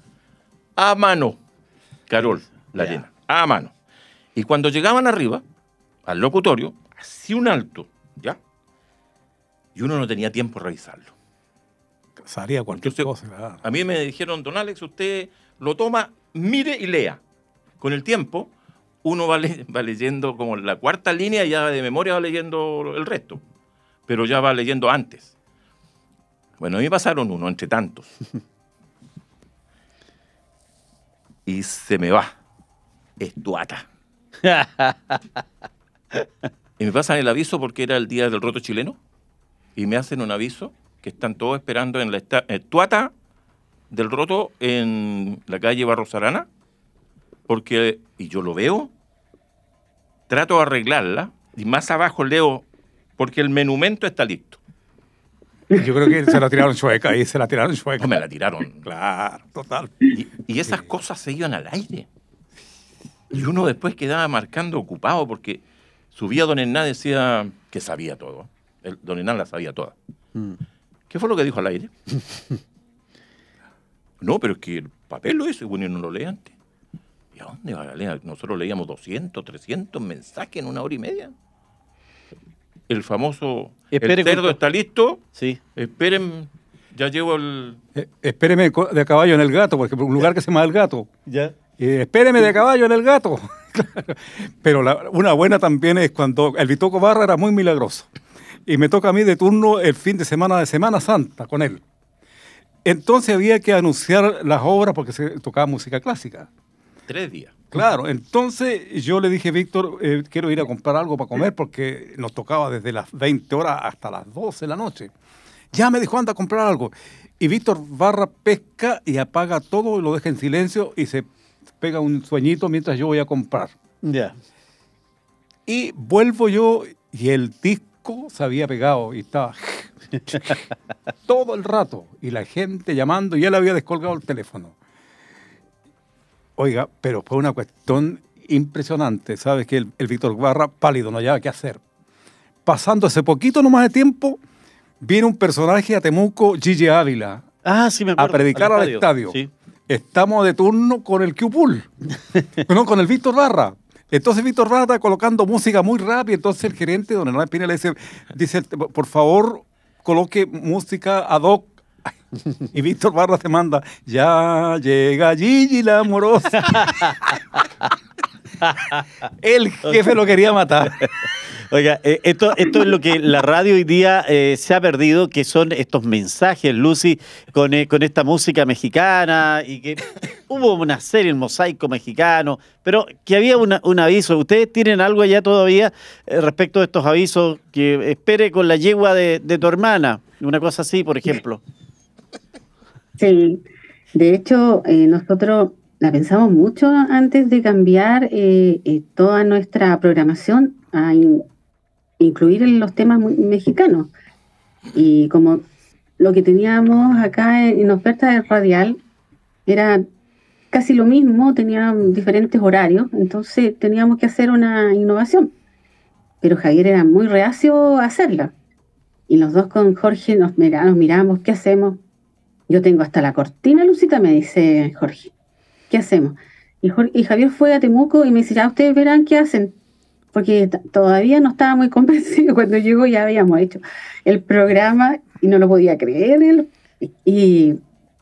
a mano. Carol, la llena a mano. Y cuando llegaban arriba, al locutorio, hacía un alto, ¿ya? Y uno no tenía tiempo de revisarlo. Sabía cualquier cosa. A mí me dijeron, don Alex, usted lo toma, mire y lea. Con el tiempo, uno va, leyendo como la cuarta línea y ya de memoria va leyendo el resto. Pero ya va leyendo antes. Bueno, a mí pasaron uno entre tantos. y se me va es tuata. y me pasan el aviso porque era el día del roto chileno. Y me hacen un aviso que están todos esperando en la tuata del roto en la calle Barrosarana. Porque, y yo lo veo, trato de arreglarla. Y más abajo leo, porque el menumento está listo. Yo creo que se la tiraron chueca, ahí se la tiraron chueca. me la tiraron. Claro, total. Y, esas cosas se iban al aire. Y uno después quedaba marcando ocupado porque subía Don Hernán decía que sabía todo. don Enna la sabía toda. Mm. ¿Qué fue lo que dijo al aire? no, pero es que el papel lo hizo y uno no lo lee antes. ¿Y a dónde va a leer? Nosotros leíamos 200, 300 mensajes en una hora y media. El famoso... el cerdo está listo. Sí. Esperen ya llevo el. Espérenme eh, espéreme de caballo en el gato, porque un lugar que se llama el gato. Ya eh, espéreme de caballo en el gato. Pero una buena también es cuando el Bitoco Barra era muy milagroso. Y me toca a mí de turno el fin de semana de Semana Santa con él. Entonces había que anunciar las obras porque se tocaba música clásica. Tres días. Claro, entonces yo le dije, Víctor, eh, quiero ir a comprar algo para comer porque nos tocaba desde las 20 horas hasta las 12 de la noche. Ya me dijo, anda a comprar algo. Y Víctor Barra pesca y apaga todo y lo deja en silencio y se pega un sueñito mientras yo voy a comprar. Ya. Y vuelvo yo y el disco se había pegado y estaba todo el rato. Y la gente llamando y él había descolgado el teléfono. Oiga, pero fue una cuestión impresionante. Sabes que el, Víctor Guarra pálido no había qué hacer. Pasando ese poquito más de tiempo, viene un personaje a Temuco, Gigi Ávila. Ah, sí, me A predicar al, estadio estamos de turno con el q no, con el Víctor Barra. Entonces Víctor Barra está colocando música muy rápida, entonces el gerente, don Hernán Espina, le dice, dice, por favor, coloque música ad hoc. Y Víctor Barra te manda, ya llega Gigi la amorosa. el jefe lo quería matar. Oiga, eh, esto, esto es lo que la radio hoy día eh, se ha perdido, que son estos mensajes, Lucy, con, eh, con esta música mexicana y que hubo una serie, el mosaico mexicano, pero que había un aviso. ¿Ustedes tienen algo allá todavía respecto de estos avisos? Que espere con la yegua de, de tu hermana, una cosa así, por ejemplo. Sí, de hecho, nosotros la pensamos mucho antes de cambiar eh, eh, toda nuestra programación a incluir en los temas mexicanos. Y como lo que teníamos acá en, la oferta de radial era casi lo mismo, tenían diferentes horarios, entonces teníamos que hacer una innovación. Pero Javier era muy reacio a hacerla. Y los dos con Jorge nos, miramos, nos miramos, ¿qué hacemos? Yo tengo hasta la cortina, Lucita, me dice Jorge. ¿qué hacemos? Y, Javier fue a Temuco y me dice, ya ustedes verán qué hacen, porque todavía no estaba muy convencido. Cuando llegó ya habíamos hecho el programa y no lo podía creer. Él, y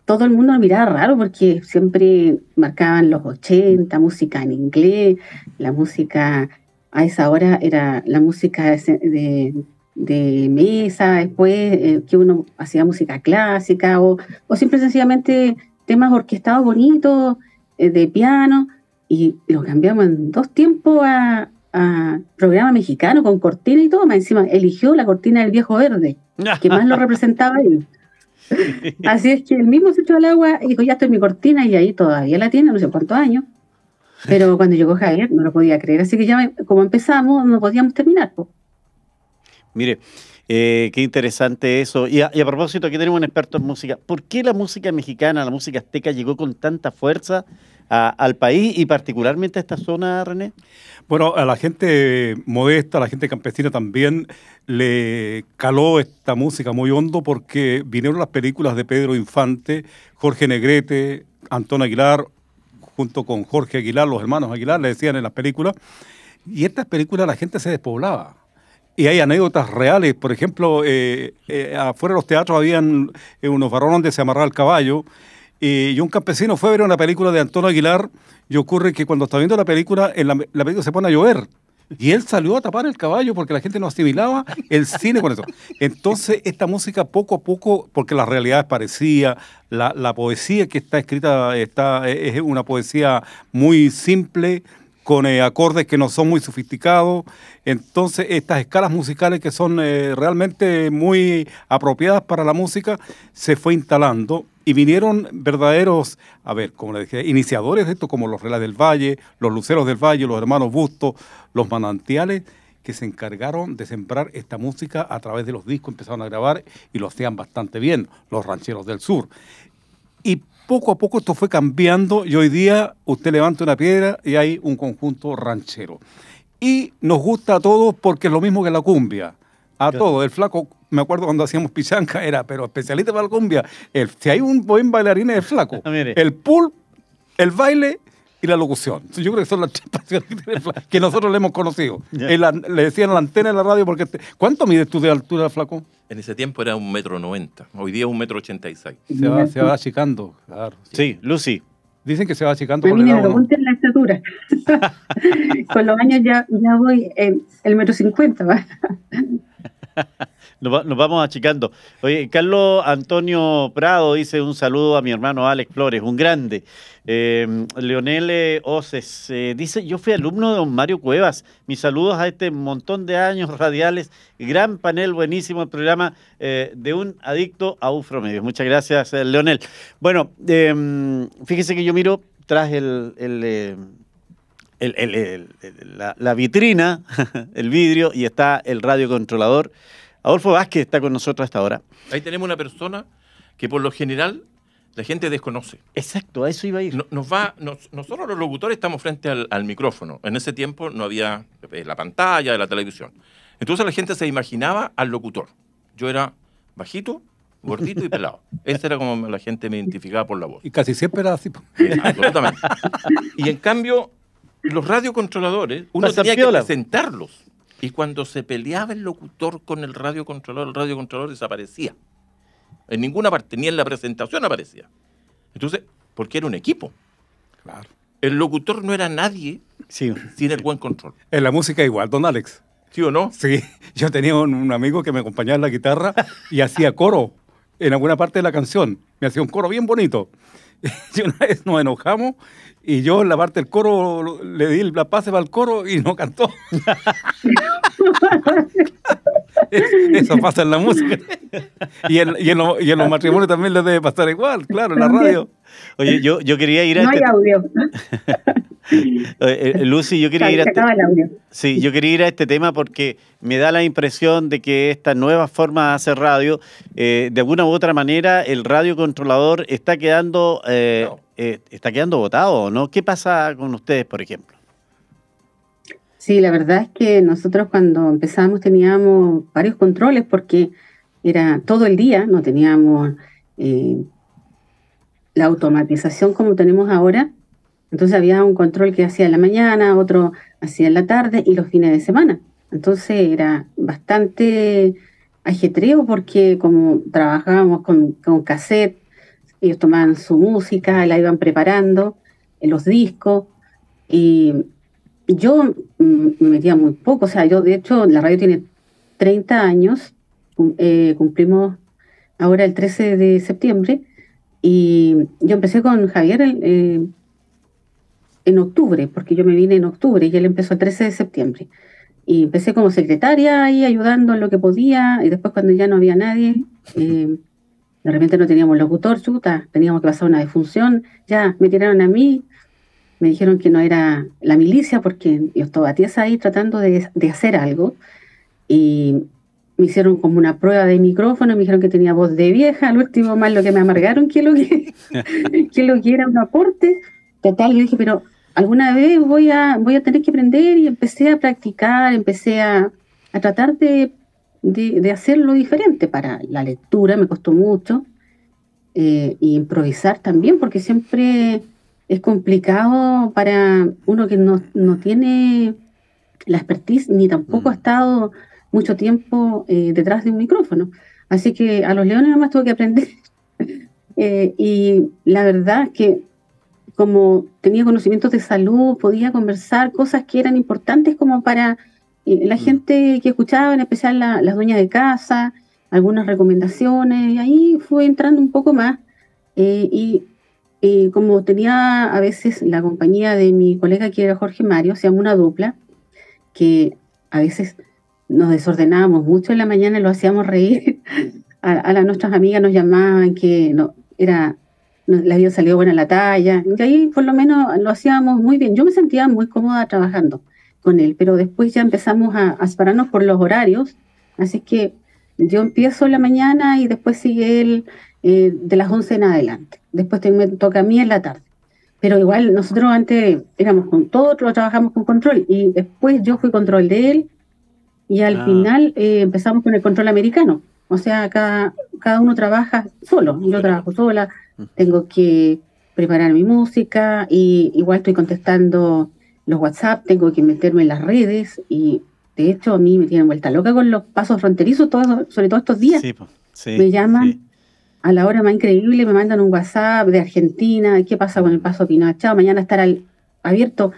todo el mundo lo miraba raro porque siempre marcaban los 80, música en inglés, la música a esa hora era la música de, mesa, después eh, que uno hacía música clásica o, o simple sencillamente temas orquestados bonitos eh, de piano y lo cambiamos en dos tiempos a, programa mexicano con cortina y todo, más encima eligió la cortina del viejo verde, que más lo representaba él. Así es que el mismo se echó al agua y dijo, ya estoy en mi cortina y ahí todavía la tiene, no sé cuántos años. Pero cuando yo llegó él no lo podía creer, así que ya como empezamos no podíamos terminar. Mire, eh, qué interesante eso. Y a, propósito, aquí tenemos un experto en música. ¿Por qué la música mexicana, la música azteca, llegó con tanta fuerza al país y particularmente a esta zona, René? Bueno, a la gente modesta, a la gente campesina también le caló esta música muy hondo porque vinieron las películas de Pedro Infante, Jorge Negrete, Antón Aguilar, junto con Jorge Aguilar, los hermanos Aguilar, le decían en las películas. Y estas películas la gente se despoblaba y hay anécdotas reales, por ejemplo, eh, eh, afuera de los teatros habían eh, unos varones donde se amarraba el caballo y un campesino fue a ver una película de Antonio Aguilar y ocurre que cuando está viendo la película, la, película se pone a llover. Y él salió a tapar el caballo porque la gente no asimilaba el cine con eso. Entonces, esta música poco a poco, porque la realidad parecía la, la poesía que está escrita está, es una poesía muy simple, con eh, acordes que no son muy sofisticados. Entonces, estas escalas musicales que son eh, realmente muy apropiadas para la música se fue instalando y vinieron verdaderos, a ver, como le dije, iniciadores de esto, como los Relas del Valle, los Luceros del Valle, los Hermanos Bustos, los Manantiales que se encargaron de sembrar esta música a través de los discos, empezaron a grabar y lo hacían bastante bien, los rancheros del sur poco a poco esto fue cambiando y hoy día usted levanta una piedra y hay un conjunto ranchero. Y nos gusta a todos porque es lo mismo que la cumbia. A todos. El flaco, me acuerdo cuando hacíamos pichanca, era, pero especialista para la cumbia. si hay un buen bailarín es el flaco. el pool, el baile la locución. Yo creo que son las tres que, nosotros le hemos conocido. le decían la antena en la radio porque... ¿Cuánto mides tú de altura, flaco? En ese tiempo era un metro noventa. Hoy día es un metro ochenta y seis. Se va, se va achicando, claro. Sí, Lucy. Dicen que se va achicando. Pues la estatura. con los años ya, ya voy eh, el metro cincuenta. nos, vamos achicando. Oye, Carlos Antonio Prado dice un saludo a mi hermano Alex Flores, un grande. Em, Leonel eh, Oces eh, dice, yo fui alumno de don Mario Cuevas. Mis saludos a este montón de años radiales. Gran panel, buenísimo programa eh, de un adicto a Ufromedios. Muchas gracias, Leonel. Bueno, em, fíjese que yo miro tras el la, vitrina, el vidrio, y está el radiocontrolador. Adolfo Vázquez está con nosotros hasta ahora. Ahí tenemos una persona que por lo general la gente desconoce. Exacto, a eso iba a ir. Nos, va, nosotros los locutores estamos frente al, micrófono. En ese tiempo no había eh, la pantalla, la televisión. Entonces la gente se imaginaba al locutor. Yo era bajito, gordito y pelado. Esa era como la gente me identificaba por la voz. Y casi siempre era así. Eh, absolutamente. Y en cambio, los radiocontroladores, uno tenía que presentarlos. Y cuando se peleaba el locutor con el radiocontrolador, el radiocontrolador desaparecía. En ninguna parte, ni en la presentación aparecía. Entonces, porque era un equipo. Claro. El locutor no era nadie sí. sin el buen control. En la música igual, don Alex. ¿Sí o no? Sí, yo tenía un amigo que me acompañaba en la guitarra y hacía coro en alguna parte de la canción. Me hacía un coro bien bonito. y una vez nos enojamos y yo en la parte del coro le di la pase para el coro y no cantó. Eso pasa en la música. Y en, los matrimonios también les debe pasar igual, claro, en la radio. Oye, yo, quería ir a... No hay este audio. Eh, Lucy, yo quería, ir a este... sí, yo quería ir a este tema porque me da la impresión de que esta nueva forma de hacer radio, eh, de alguna u otra manera, el radio controlador está quedando, eh, está quedando votado, ¿no? ¿Qué pasa con ustedes, por ejemplo? Sí, la verdad es que nosotros cuando empezamos teníamos varios controles porque era todo el día, no teníamos eh, la automatización como tenemos ahora. Entonces había un control que hacía en la mañana, otro hacía en la tarde y los fines de semana. Entonces era bastante ajetreo porque como trabajábamos con, con cassette, ellos tomaban su música, la iban preparando, los discos, y yo mm, me metía muy poco, o sea, yo de hecho la radio tiene 30 años, eh, cumplimos ahora el 13 de septiembre y yo empecé con Javier eh, en octubre, porque yo me vine en octubre y él empezó el 13 de septiembre. Y empecé como secretaria ahí ayudando en lo que podía y después cuando ya no había nadie, eh, de repente no teníamos locutor, chuta, teníamos que pasar una defunción, ya me tiraron a mí, me dijeron que no era la milicia porque yo estaba tiesa ahí tratando de, hacer algo y me hicieron como una prueba de micrófono me dijeron que tenía voz de vieja, lo último más lo que me amargaron que lo que, que lo que era un aporte. Total, yo dije, pero alguna vez voy a, voy a tener que aprender y empecé a practicar, empecé a, a tratar de, hacerlo diferente para la lectura, me costó mucho, eh, y improvisar también, porque siempre es complicado para uno que no, no tiene la expertise ni tampoco ha mm. estado mucho tiempo eh, detrás de un micrófono. Así que a los leones nada más tuve que aprender. Eh, y la verdad es que como tenía conocimientos de salud, podía conversar cosas que eran importantes como para eh, la mm. gente que escuchaba, en especial las dueñas de casa, algunas recomendaciones, y ahí fue entrando un poco más. y eh, como tenía a veces la compañía de mi colega que era Jorge Mario, hacíamos una dupla, que a veces nos desordenábamos mucho en la mañana, lo hacíamos reír. A, nuestras amigas nos llamaban que no, era, no, había salido buena la talla. Y ahí por lo menos lo hacíamos muy bien. Yo me sentía muy cómoda trabajando con él, pero después ya empezamos a, separarnos por los horarios. Así que yo empiezo en la mañana y después sigue él eh, de las 11 en adelante después me toca a mí en la tarde. Pero igual nosotros antes éramos con todos, trabajamos con control y después yo fui control de él y al ah. final eh, empezamos con el control americano. O sea, cada, cada uno trabaja solo, yo trabajo sola, tengo que preparar mi música y igual estoy contestando los WhatsApp, tengo que meterme en las redes y de hecho a mí me tienen vuelta loca con los pasos fronterizos, sobre todo estos días. me llaman, a la hora más increíble me mandan un WhatsApp de Argentina, ¿qué pasa con el paso Pinochet? Mañana estará abierto.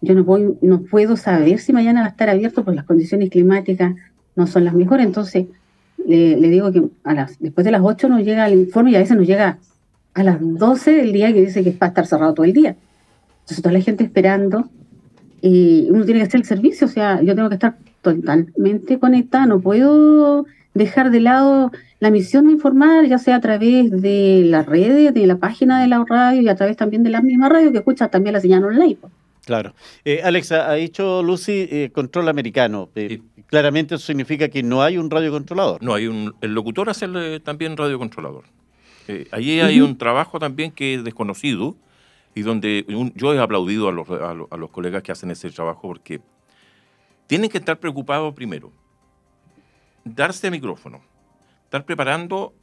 Yo no, voy, no puedo saber si mañana va a estar abierto porque las condiciones climáticas no son las mejores. Entonces, le, digo que a las, después de las 8 nos llega el informe y a veces nos llega a las 12 del día que dice que va a estar cerrado todo el día. Entonces, toda la gente esperando y uno tiene que hacer el servicio. O sea, yo tengo que estar totalmente conectada, no puedo dejar de lado la misión de informar, ya sea a través de las redes, de la página de la radio y a través también de la misma radio que escucha también la señal online. Claro. Eh, Alexa ha dicho Lucy eh, control americano. Eh, claramente eso significa que no hay un radio controlador. No, hay un, el locutor hace también también controlador allí hay un trabajo también que es desconocido y donde yo he aplaudido a los colegas que hacen ese trabajo porque tienen que estar preocupados primero darse micrófono, estar preparando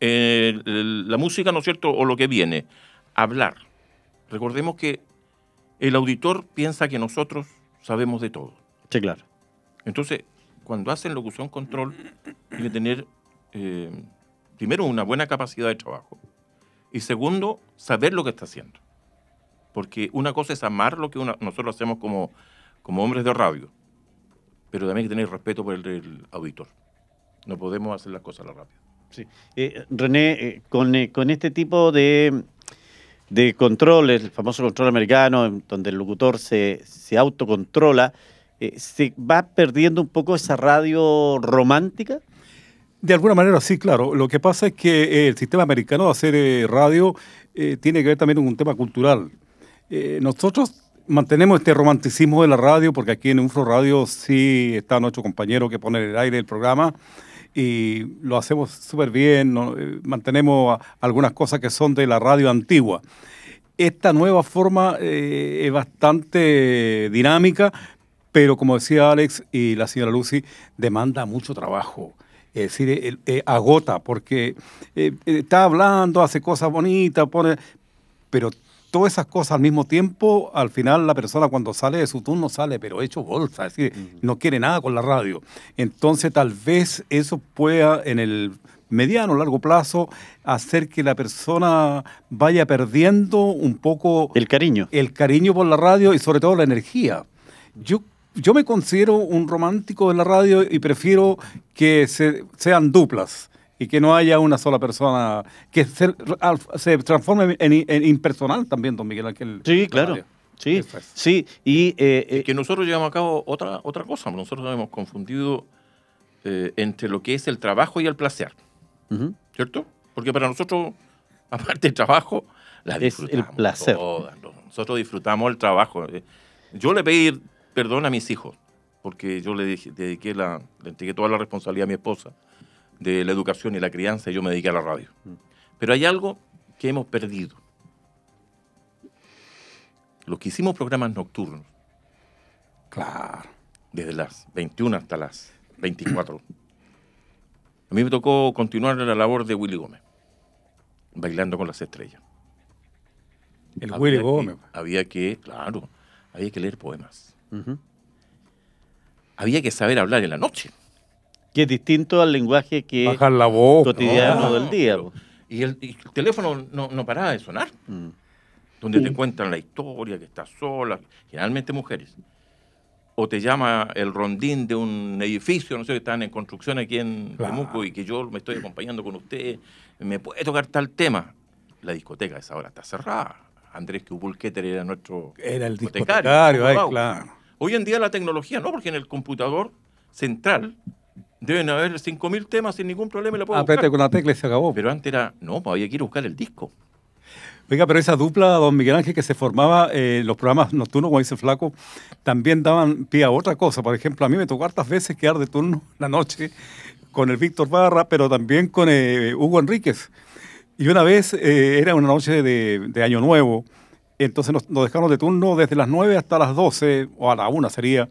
eh, la música, ¿no es cierto?, o lo que viene, hablar. Recordemos que el auditor piensa que nosotros sabemos de todo. Sí, claro. Entonces, cuando hacen locución control, tiene que tener, eh, primero, una buena capacidad de trabajo y segundo, saber lo que está haciendo. Porque una cosa es amar lo que nosotros hacemos como, como hombres de radio, pero también hay que tener respeto por el auditor. No podemos hacer las cosas a la rápida. Sí. Eh, René, eh, eh, con, este tipo de, de controles, el famoso control americano, donde el locutor se, autocontrola, ¿se va perdiendo un poco esa radio romántica? De alguna manera sí, claro. Lo que pasa es que el sistema americano de hacer radio tiene que ver también con un tema cultural. nosotros mantenemos este romanticismo de la radio, porque aquí en UFRO Radio sí está nuestro compañero que pone en el aire el programa y lo hacemos súper bien, eh, mantenemos algunas cosas que son de la radio antigua. Esta nueva forma eh, es bastante dinámica, pero como decía Alex y la señora Lucy, demanda mucho trabajo. Es decir, eh, agota, porque está hablando, hace cosas bonitas, pone, pero todas esas cosas al mismo tiempo, al final la persona cuando sale de su turno sale, pero hecho bolsa, es decir, no quiere nada con la radio. Entonces tal vez eso pueda en el mediano, o largo plazo, hacer que la persona vaya perdiendo un poco... El cariño. El cariño por la radio y sobre todo la energía. Yo yo me considero un romántico de la radio y prefiero que sean duplas y que no haya una sola persona que se, transforme en, impersonal también, don Miguel Ángel. Sí, claro. Sí, sí, y, eh, eh, que nosotros llevamos a cabo otra, otra cosa, nosotros nos hemos confundido eh, entre lo que es el trabajo y el placer, ¿cierto? Porque para nosotros, aparte del trabajo, la es el placer. Nosotros disfrutamos el trabajo. Yo le pedí perdón a mis hijos, porque yo le dediqué la, toda la responsabilidad a mi esposa de la educación y la crianza yo me dediqué a la radio. Mm. Pero hay algo que hemos perdido. Los que hicimos programas nocturnos. Claro. Desde las 21 hasta las 24. A mí me tocó continuar la labor de Willy Gómez, bailando con las estrellas. El Willy Gómez. había que, claro, había que leer poemas. Había que saber hablar en la noche que es distinto al lenguaje que cotidiano del día. y, el, teléfono no, paraba de sonar, mm. donde te cuentan la historia, que estás sola, generalmente mujeres. O te llama el rondín de un edificio, no sé, que están en construcción aquí en Temuco y que yo me estoy acompañando con usted, me puede tocar tal tema. La discoteca a esa hora está cerrada. Andrés Kubulketer era nuestro era el discotecario. discotecario claro. Hoy en día la tecnología, no, porque en el computador central Deben haber 5.000 temas sin ningún problema y la puedo Apete ah, con la tecla y se acabó. Pero antes era, no, pues había que ir a buscar el disco. Venga, pero esa dupla, don Miguel Ángel, que se formaba eh, los programas nocturnos, como dice Flaco, también daban pie a otra cosa. Por ejemplo, a mí me tocó hartas veces quedar de turno la noche con el Víctor Barra, pero también con eh, Hugo Enríquez. Y una vez eh, era una noche de, Año Nuevo, entonces nos, nos, dejaron de turno desde las 9 hasta las 12, o a la 1 sería,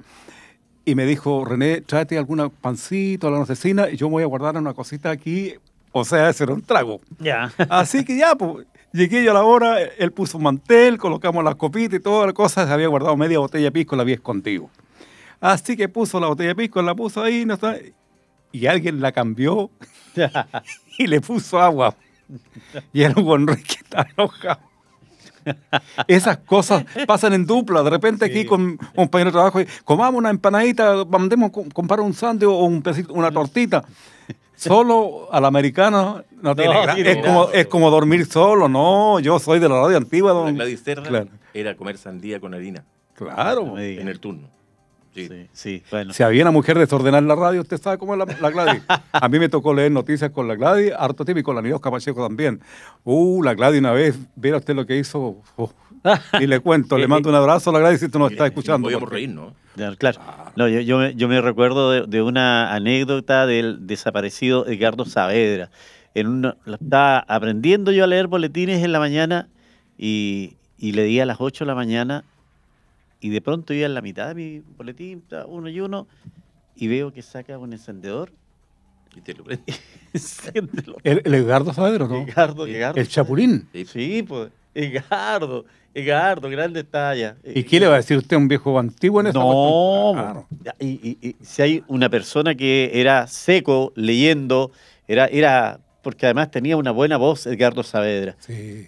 y me dijo, René, tráete alguna pancito, la nocesina, y yo voy a guardar una cosita aquí, o sea, hacer un trago. Ya. Así que ya, pues, llegué yo a la hora, él puso un mantel, colocamos las copitas y todas las cosas, había guardado media botella de pisco, la había escondido. Así que puso la botella de pisco, la puso ahí, no está... y alguien la cambió y le puso agua. Y era un buen que estaba enojado. Esas cosas pasan en dupla. De repente aquí con un compañero de trabajo, comamos una empanadita, mandemos comprar un sándwich o un una tortita. Solo al americano no es, como, dormir solo, no. Yo soy de la radio antigua. donde... era comer sandía con harina. Claro. En el turno. Si había una mujer desordenada en la radio, usted sabe como es la, Gladys. a mí me tocó leer noticias con la Gladys, harto tiempo, y con la Nidos Capacheco también. Uh, la Gladys una vez, viera usted lo que hizo. Oh, y le cuento, le mando un abrazo a la Gladys si tú nos estás escuchando. ¿no? Claro. yo, me, recuerdo de, una anécdota del desaparecido Edgardo Saavedra. estaba aprendiendo yo a leer boletines en la mañana y, le di a las 8 de la mañana y de pronto iba en la mitad de mi boletín, uno y uno, y veo que saca un encendedor. Y te lo prende. ¿El, ¿El, Edgardo Saavedra, no? El Chapulín. Pues, sí, pues. Edgardo, Edgardo, grande talla. ¿Y qué le va a decir usted a un viejo antiguo en esa No, pues, claro. y, si hay una persona que era seco leyendo, era, era porque además tenía una buena voz Edgardo Saavedra.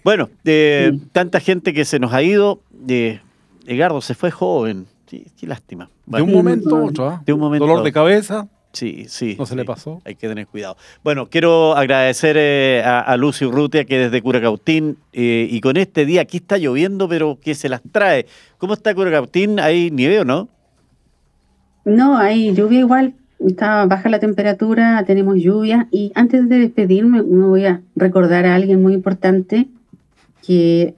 Bueno, de eh, tanta gente que se nos ha ido, de... Eh, Edgardo se fue joven. qué lástima. de un momento a otro, ¿eh? De un momento. Dolor de cabeza. Sí, sí. No se le pasó. Hay que tener cuidado. Bueno, quiero agradecer eh, a, Lucy Lucio Urrutia, que desde Curacautín, eh, y con este día aquí está lloviendo, pero que se las trae. ¿Cómo está Curacautín? ¿Hay nieve o no? No, hay lluvia igual. Está baja la temperatura, tenemos lluvia. Y antes de despedirme, me voy a recordar a alguien muy importante que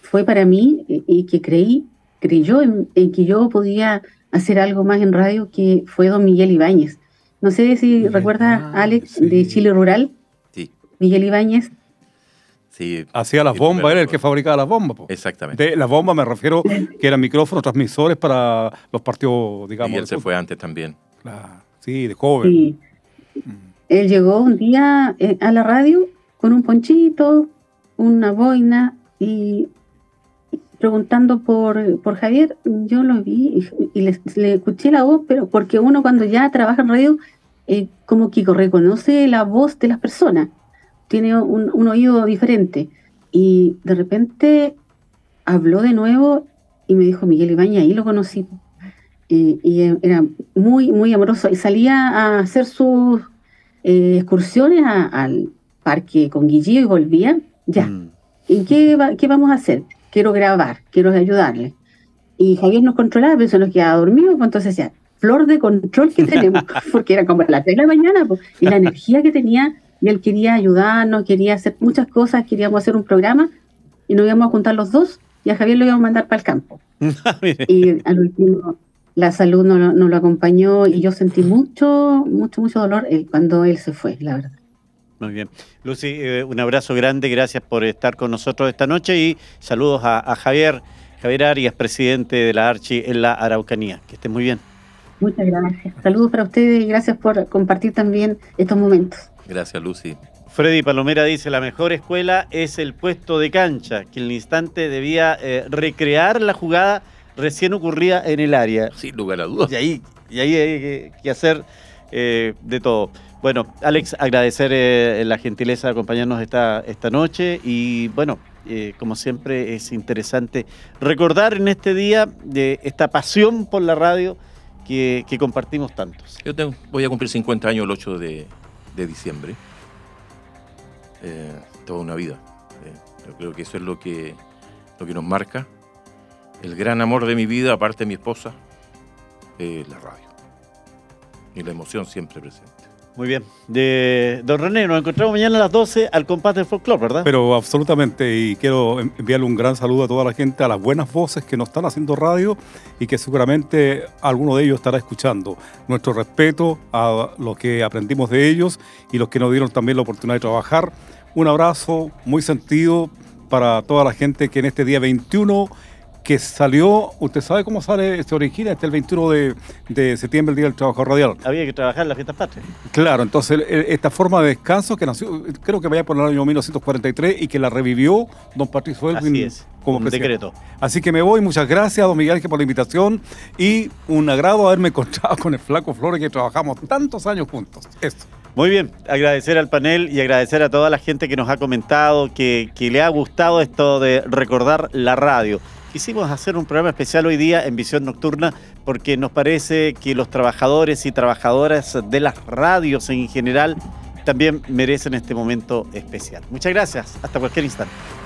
fue para mí y que creí creyó en, que yo podía hacer algo más en radio, que fue don Miguel Ibáñez. No sé si recuerdas, ah, Alex, de Chile Rural. Sí. Miguel Ibáñez. Sí. Hacía las bombas, era el que fabricaba las bombas. Exactamente. las bombas me refiero que eran micrófonos, transmisores para los partidos, digamos. Y él se fue antes también. Sí, de joven. Sí. Mm. Él llegó un día eh, a la radio con un ponchito, una boina y preguntando por, por Javier, yo lo vi y, le, escuché la voz, pero porque uno cuando ya trabaja en radio, eh, como que reconoce la voz de las personas, tiene un, oído diferente. Y de repente habló de nuevo y me dijo Miguel Ibaña, ahí lo conocí. Y, era muy, muy amoroso. Y salía a hacer sus eh, excursiones al parque con Guillío y volvía. Ya, mm. ¿y qué, qué vamos a hacer? quiero grabar, quiero ayudarle. Y Javier nos controlaba, pero se nos quedaba dormido, pues entonces decía, flor de control que tenemos, porque era como las 3 de la mañana, pues, y la energía que tenía, y él quería ayudarnos, quería hacer muchas cosas, queríamos hacer un programa, y nos íbamos a juntar los dos, y a Javier lo íbamos a mandar para el campo. Ah, y al último, la salud no, lo acompañó, y yo sentí mucho, mucho, mucho dolor eh, cuando él se fue, la verdad. Muy bien. Lucy, eh, un abrazo grande, gracias por estar con nosotros esta noche y saludos a, Javier, Javier Arias, presidente de la Archi en la Araucanía. Que esté muy bien. Muchas gracias. Saludos para ustedes y gracias por compartir también estos momentos. Gracias, Lucy. Freddy Palomera dice, la mejor escuela es el puesto de cancha, que en el instante debía eh, recrear la jugada recién ocurrida en el área. Sin lugar a dudas. Y ahí, y ahí hay que, hacer eh, de todo. Bueno, Alex, agradecer eh, la gentileza de acompañarnos esta, esta noche y bueno, eh, como siempre es interesante recordar en este día de eh, esta pasión por la radio que, compartimos tantos. Yo voy a cumplir 50 años el 8 de, diciembre, toda una vida. yo creo que eso es lo que, lo que nos marca. El gran amor de mi vida, aparte de mi esposa, es la radio. Y la emoción siempre presente. Muy bien. don René, nos encontramos mañana a las 12 al compás del folclore, ¿verdad? Pero absolutamente, y quiero enviarle un gran saludo a toda la gente, a las buenas voces que nos están haciendo radio y que seguramente alguno de ellos estará escuchando. Nuestro respeto a lo que aprendimos de ellos y los que nos dieron también la oportunidad de trabajar. Un abrazo muy sentido para toda la gente que en este día 21 que salió, usted sabe cómo sale, se origina, este el 21 de, septiembre, el Día del Trabajo Radial. Había que trabajar en la fiesta patria. Claro, entonces esta forma de descanso que nació, creo que vaya por el año 1943 y que la revivió don Patricio Así Como decreto. Así que me voy, muchas gracias, don Miguel, por la invitación y un agrado haberme encontrado con el Flaco Flores que trabajamos tantos años juntos. Esto. Muy bien, agradecer al panel y agradecer a toda la gente que nos ha comentado, que, que le ha gustado esto de recordar la radio. Quisimos hacer un programa especial hoy día en Visión Nocturna porque nos parece que los trabajadores y trabajadoras de las radios en general también merecen este momento especial. Muchas gracias. Hasta cualquier instante.